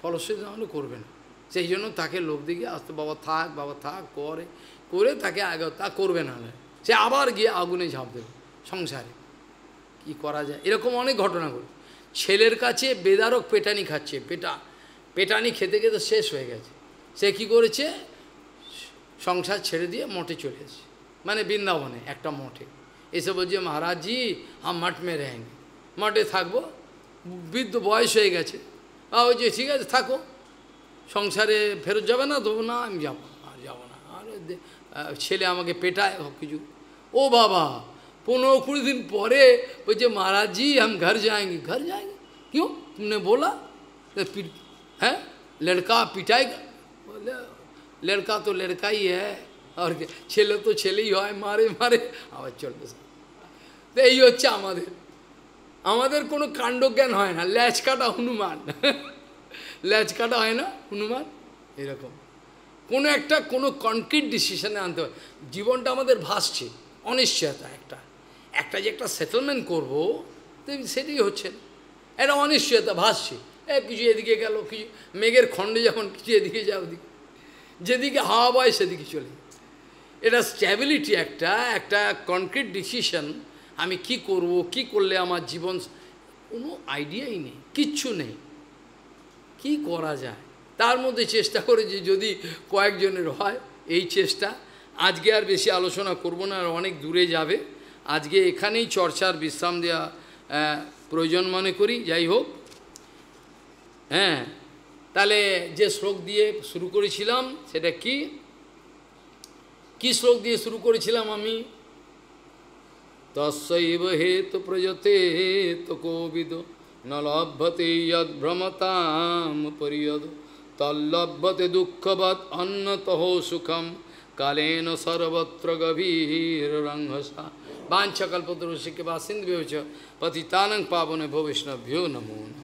ফলশ্রুতি হলে করবে না সেই জন্য তাকে লোক দিকে আসতে বাবা থাক বাবা থাক করে করে তাকে আগে তা করবে না সে আবার গিয়ে আগুনে ঝাঁপ দেবে সংসারে কি করা যায় এরকম অনেক ঘটনা ঘটে ছেলের কাছে বেদারক পেটানি খাচ্ছে পেটা পেটানি খেতে খেতে শেষ হয়ে গেছে সে কি করেছে সংসার ছেড়ে দিয়ে মঠে চলে আসে মানে বৃন্দাবনে একটা মঠে এসে বলছে মহারাজজি আম মাঠ মে মঠে থাকবো বৃদ্ধ বয়স হয়ে গেছে বাবা যে ঠিক আছে থাকো সংসারে ফেরত যাবে না তো না আমি যাবো আর যাবো না আর ছেলে আমাকে পেটায় সব কিছু ও বাবা पंद्रह कुड़ी दिन पहले बोलते महाराज जी हम घर जाएंगे घर जाएंगे क्यों तुमने बोला तो है लड़का पिटाएगा बोले लड़का तो लड़का ही है और छेले तो छेले ही है मारे मारे आवाज चल तो यही हे আমাদের কোনো কাণ্ডজ্ঞান হয় না ল্যাচ কাটা হনুমান ল্যাচ কাটা হয় না হনুমান এরকম কোনো একটা কোনো কনক্রিট ডিসিশানে আনতে হয় জীবনটা আমাদের ভাসছে অনিশ্চয়তা একটা একটা যে একটা সেটেলমেন্ট করব তো সেটাই হচ্ছে না অনিশ্চয়তা ভাসছে এ কিছু এদিকে গেল কিছু মেঘের খণ্ডে যখন কিছু এদিকে যাও ওদিকে যেদিকে হাওয়া বয় সেদিকে চলে এটা স্ট্যাবিলিটি একটা একটা কনক্রিট ডিসিশন আমি কি করব কি করলে আমার জীবন কোনো আইডিয়াই নেই কিচ্ছু নেই কি করা যায় তার মধ্যে চেষ্টা করে যে যদি কয়েকজনের হয় এই চেষ্টা আজকে আর বেশি আলোচনা করব না আর অনেক দূরে যাবে আজকে এখানেই চর্চার বিশ্রাম দেওয়া প্রয়োজন মনে করি যাই হোক হ্যাঁ তাহলে যে শ্লোক দিয়ে শুরু করেছিলাম সেটা কি কি শ্লোক দিয়ে শুরু করেছিলাম আমি তসৈব হেতু প্রজতে হেতু কোবিদ নলভ্যতে যদ ভ্রমতাম পরিয়দ তল্লভ্যতে দুঃখবৎ অন্নতহ সুখম কালেন সর্বত্র গভীর রংসা বাঞ্ছকল্পদ্রশিকে বাসিন্দ পতিতানং পাবনে ভবিষ্ণভ্যো নমো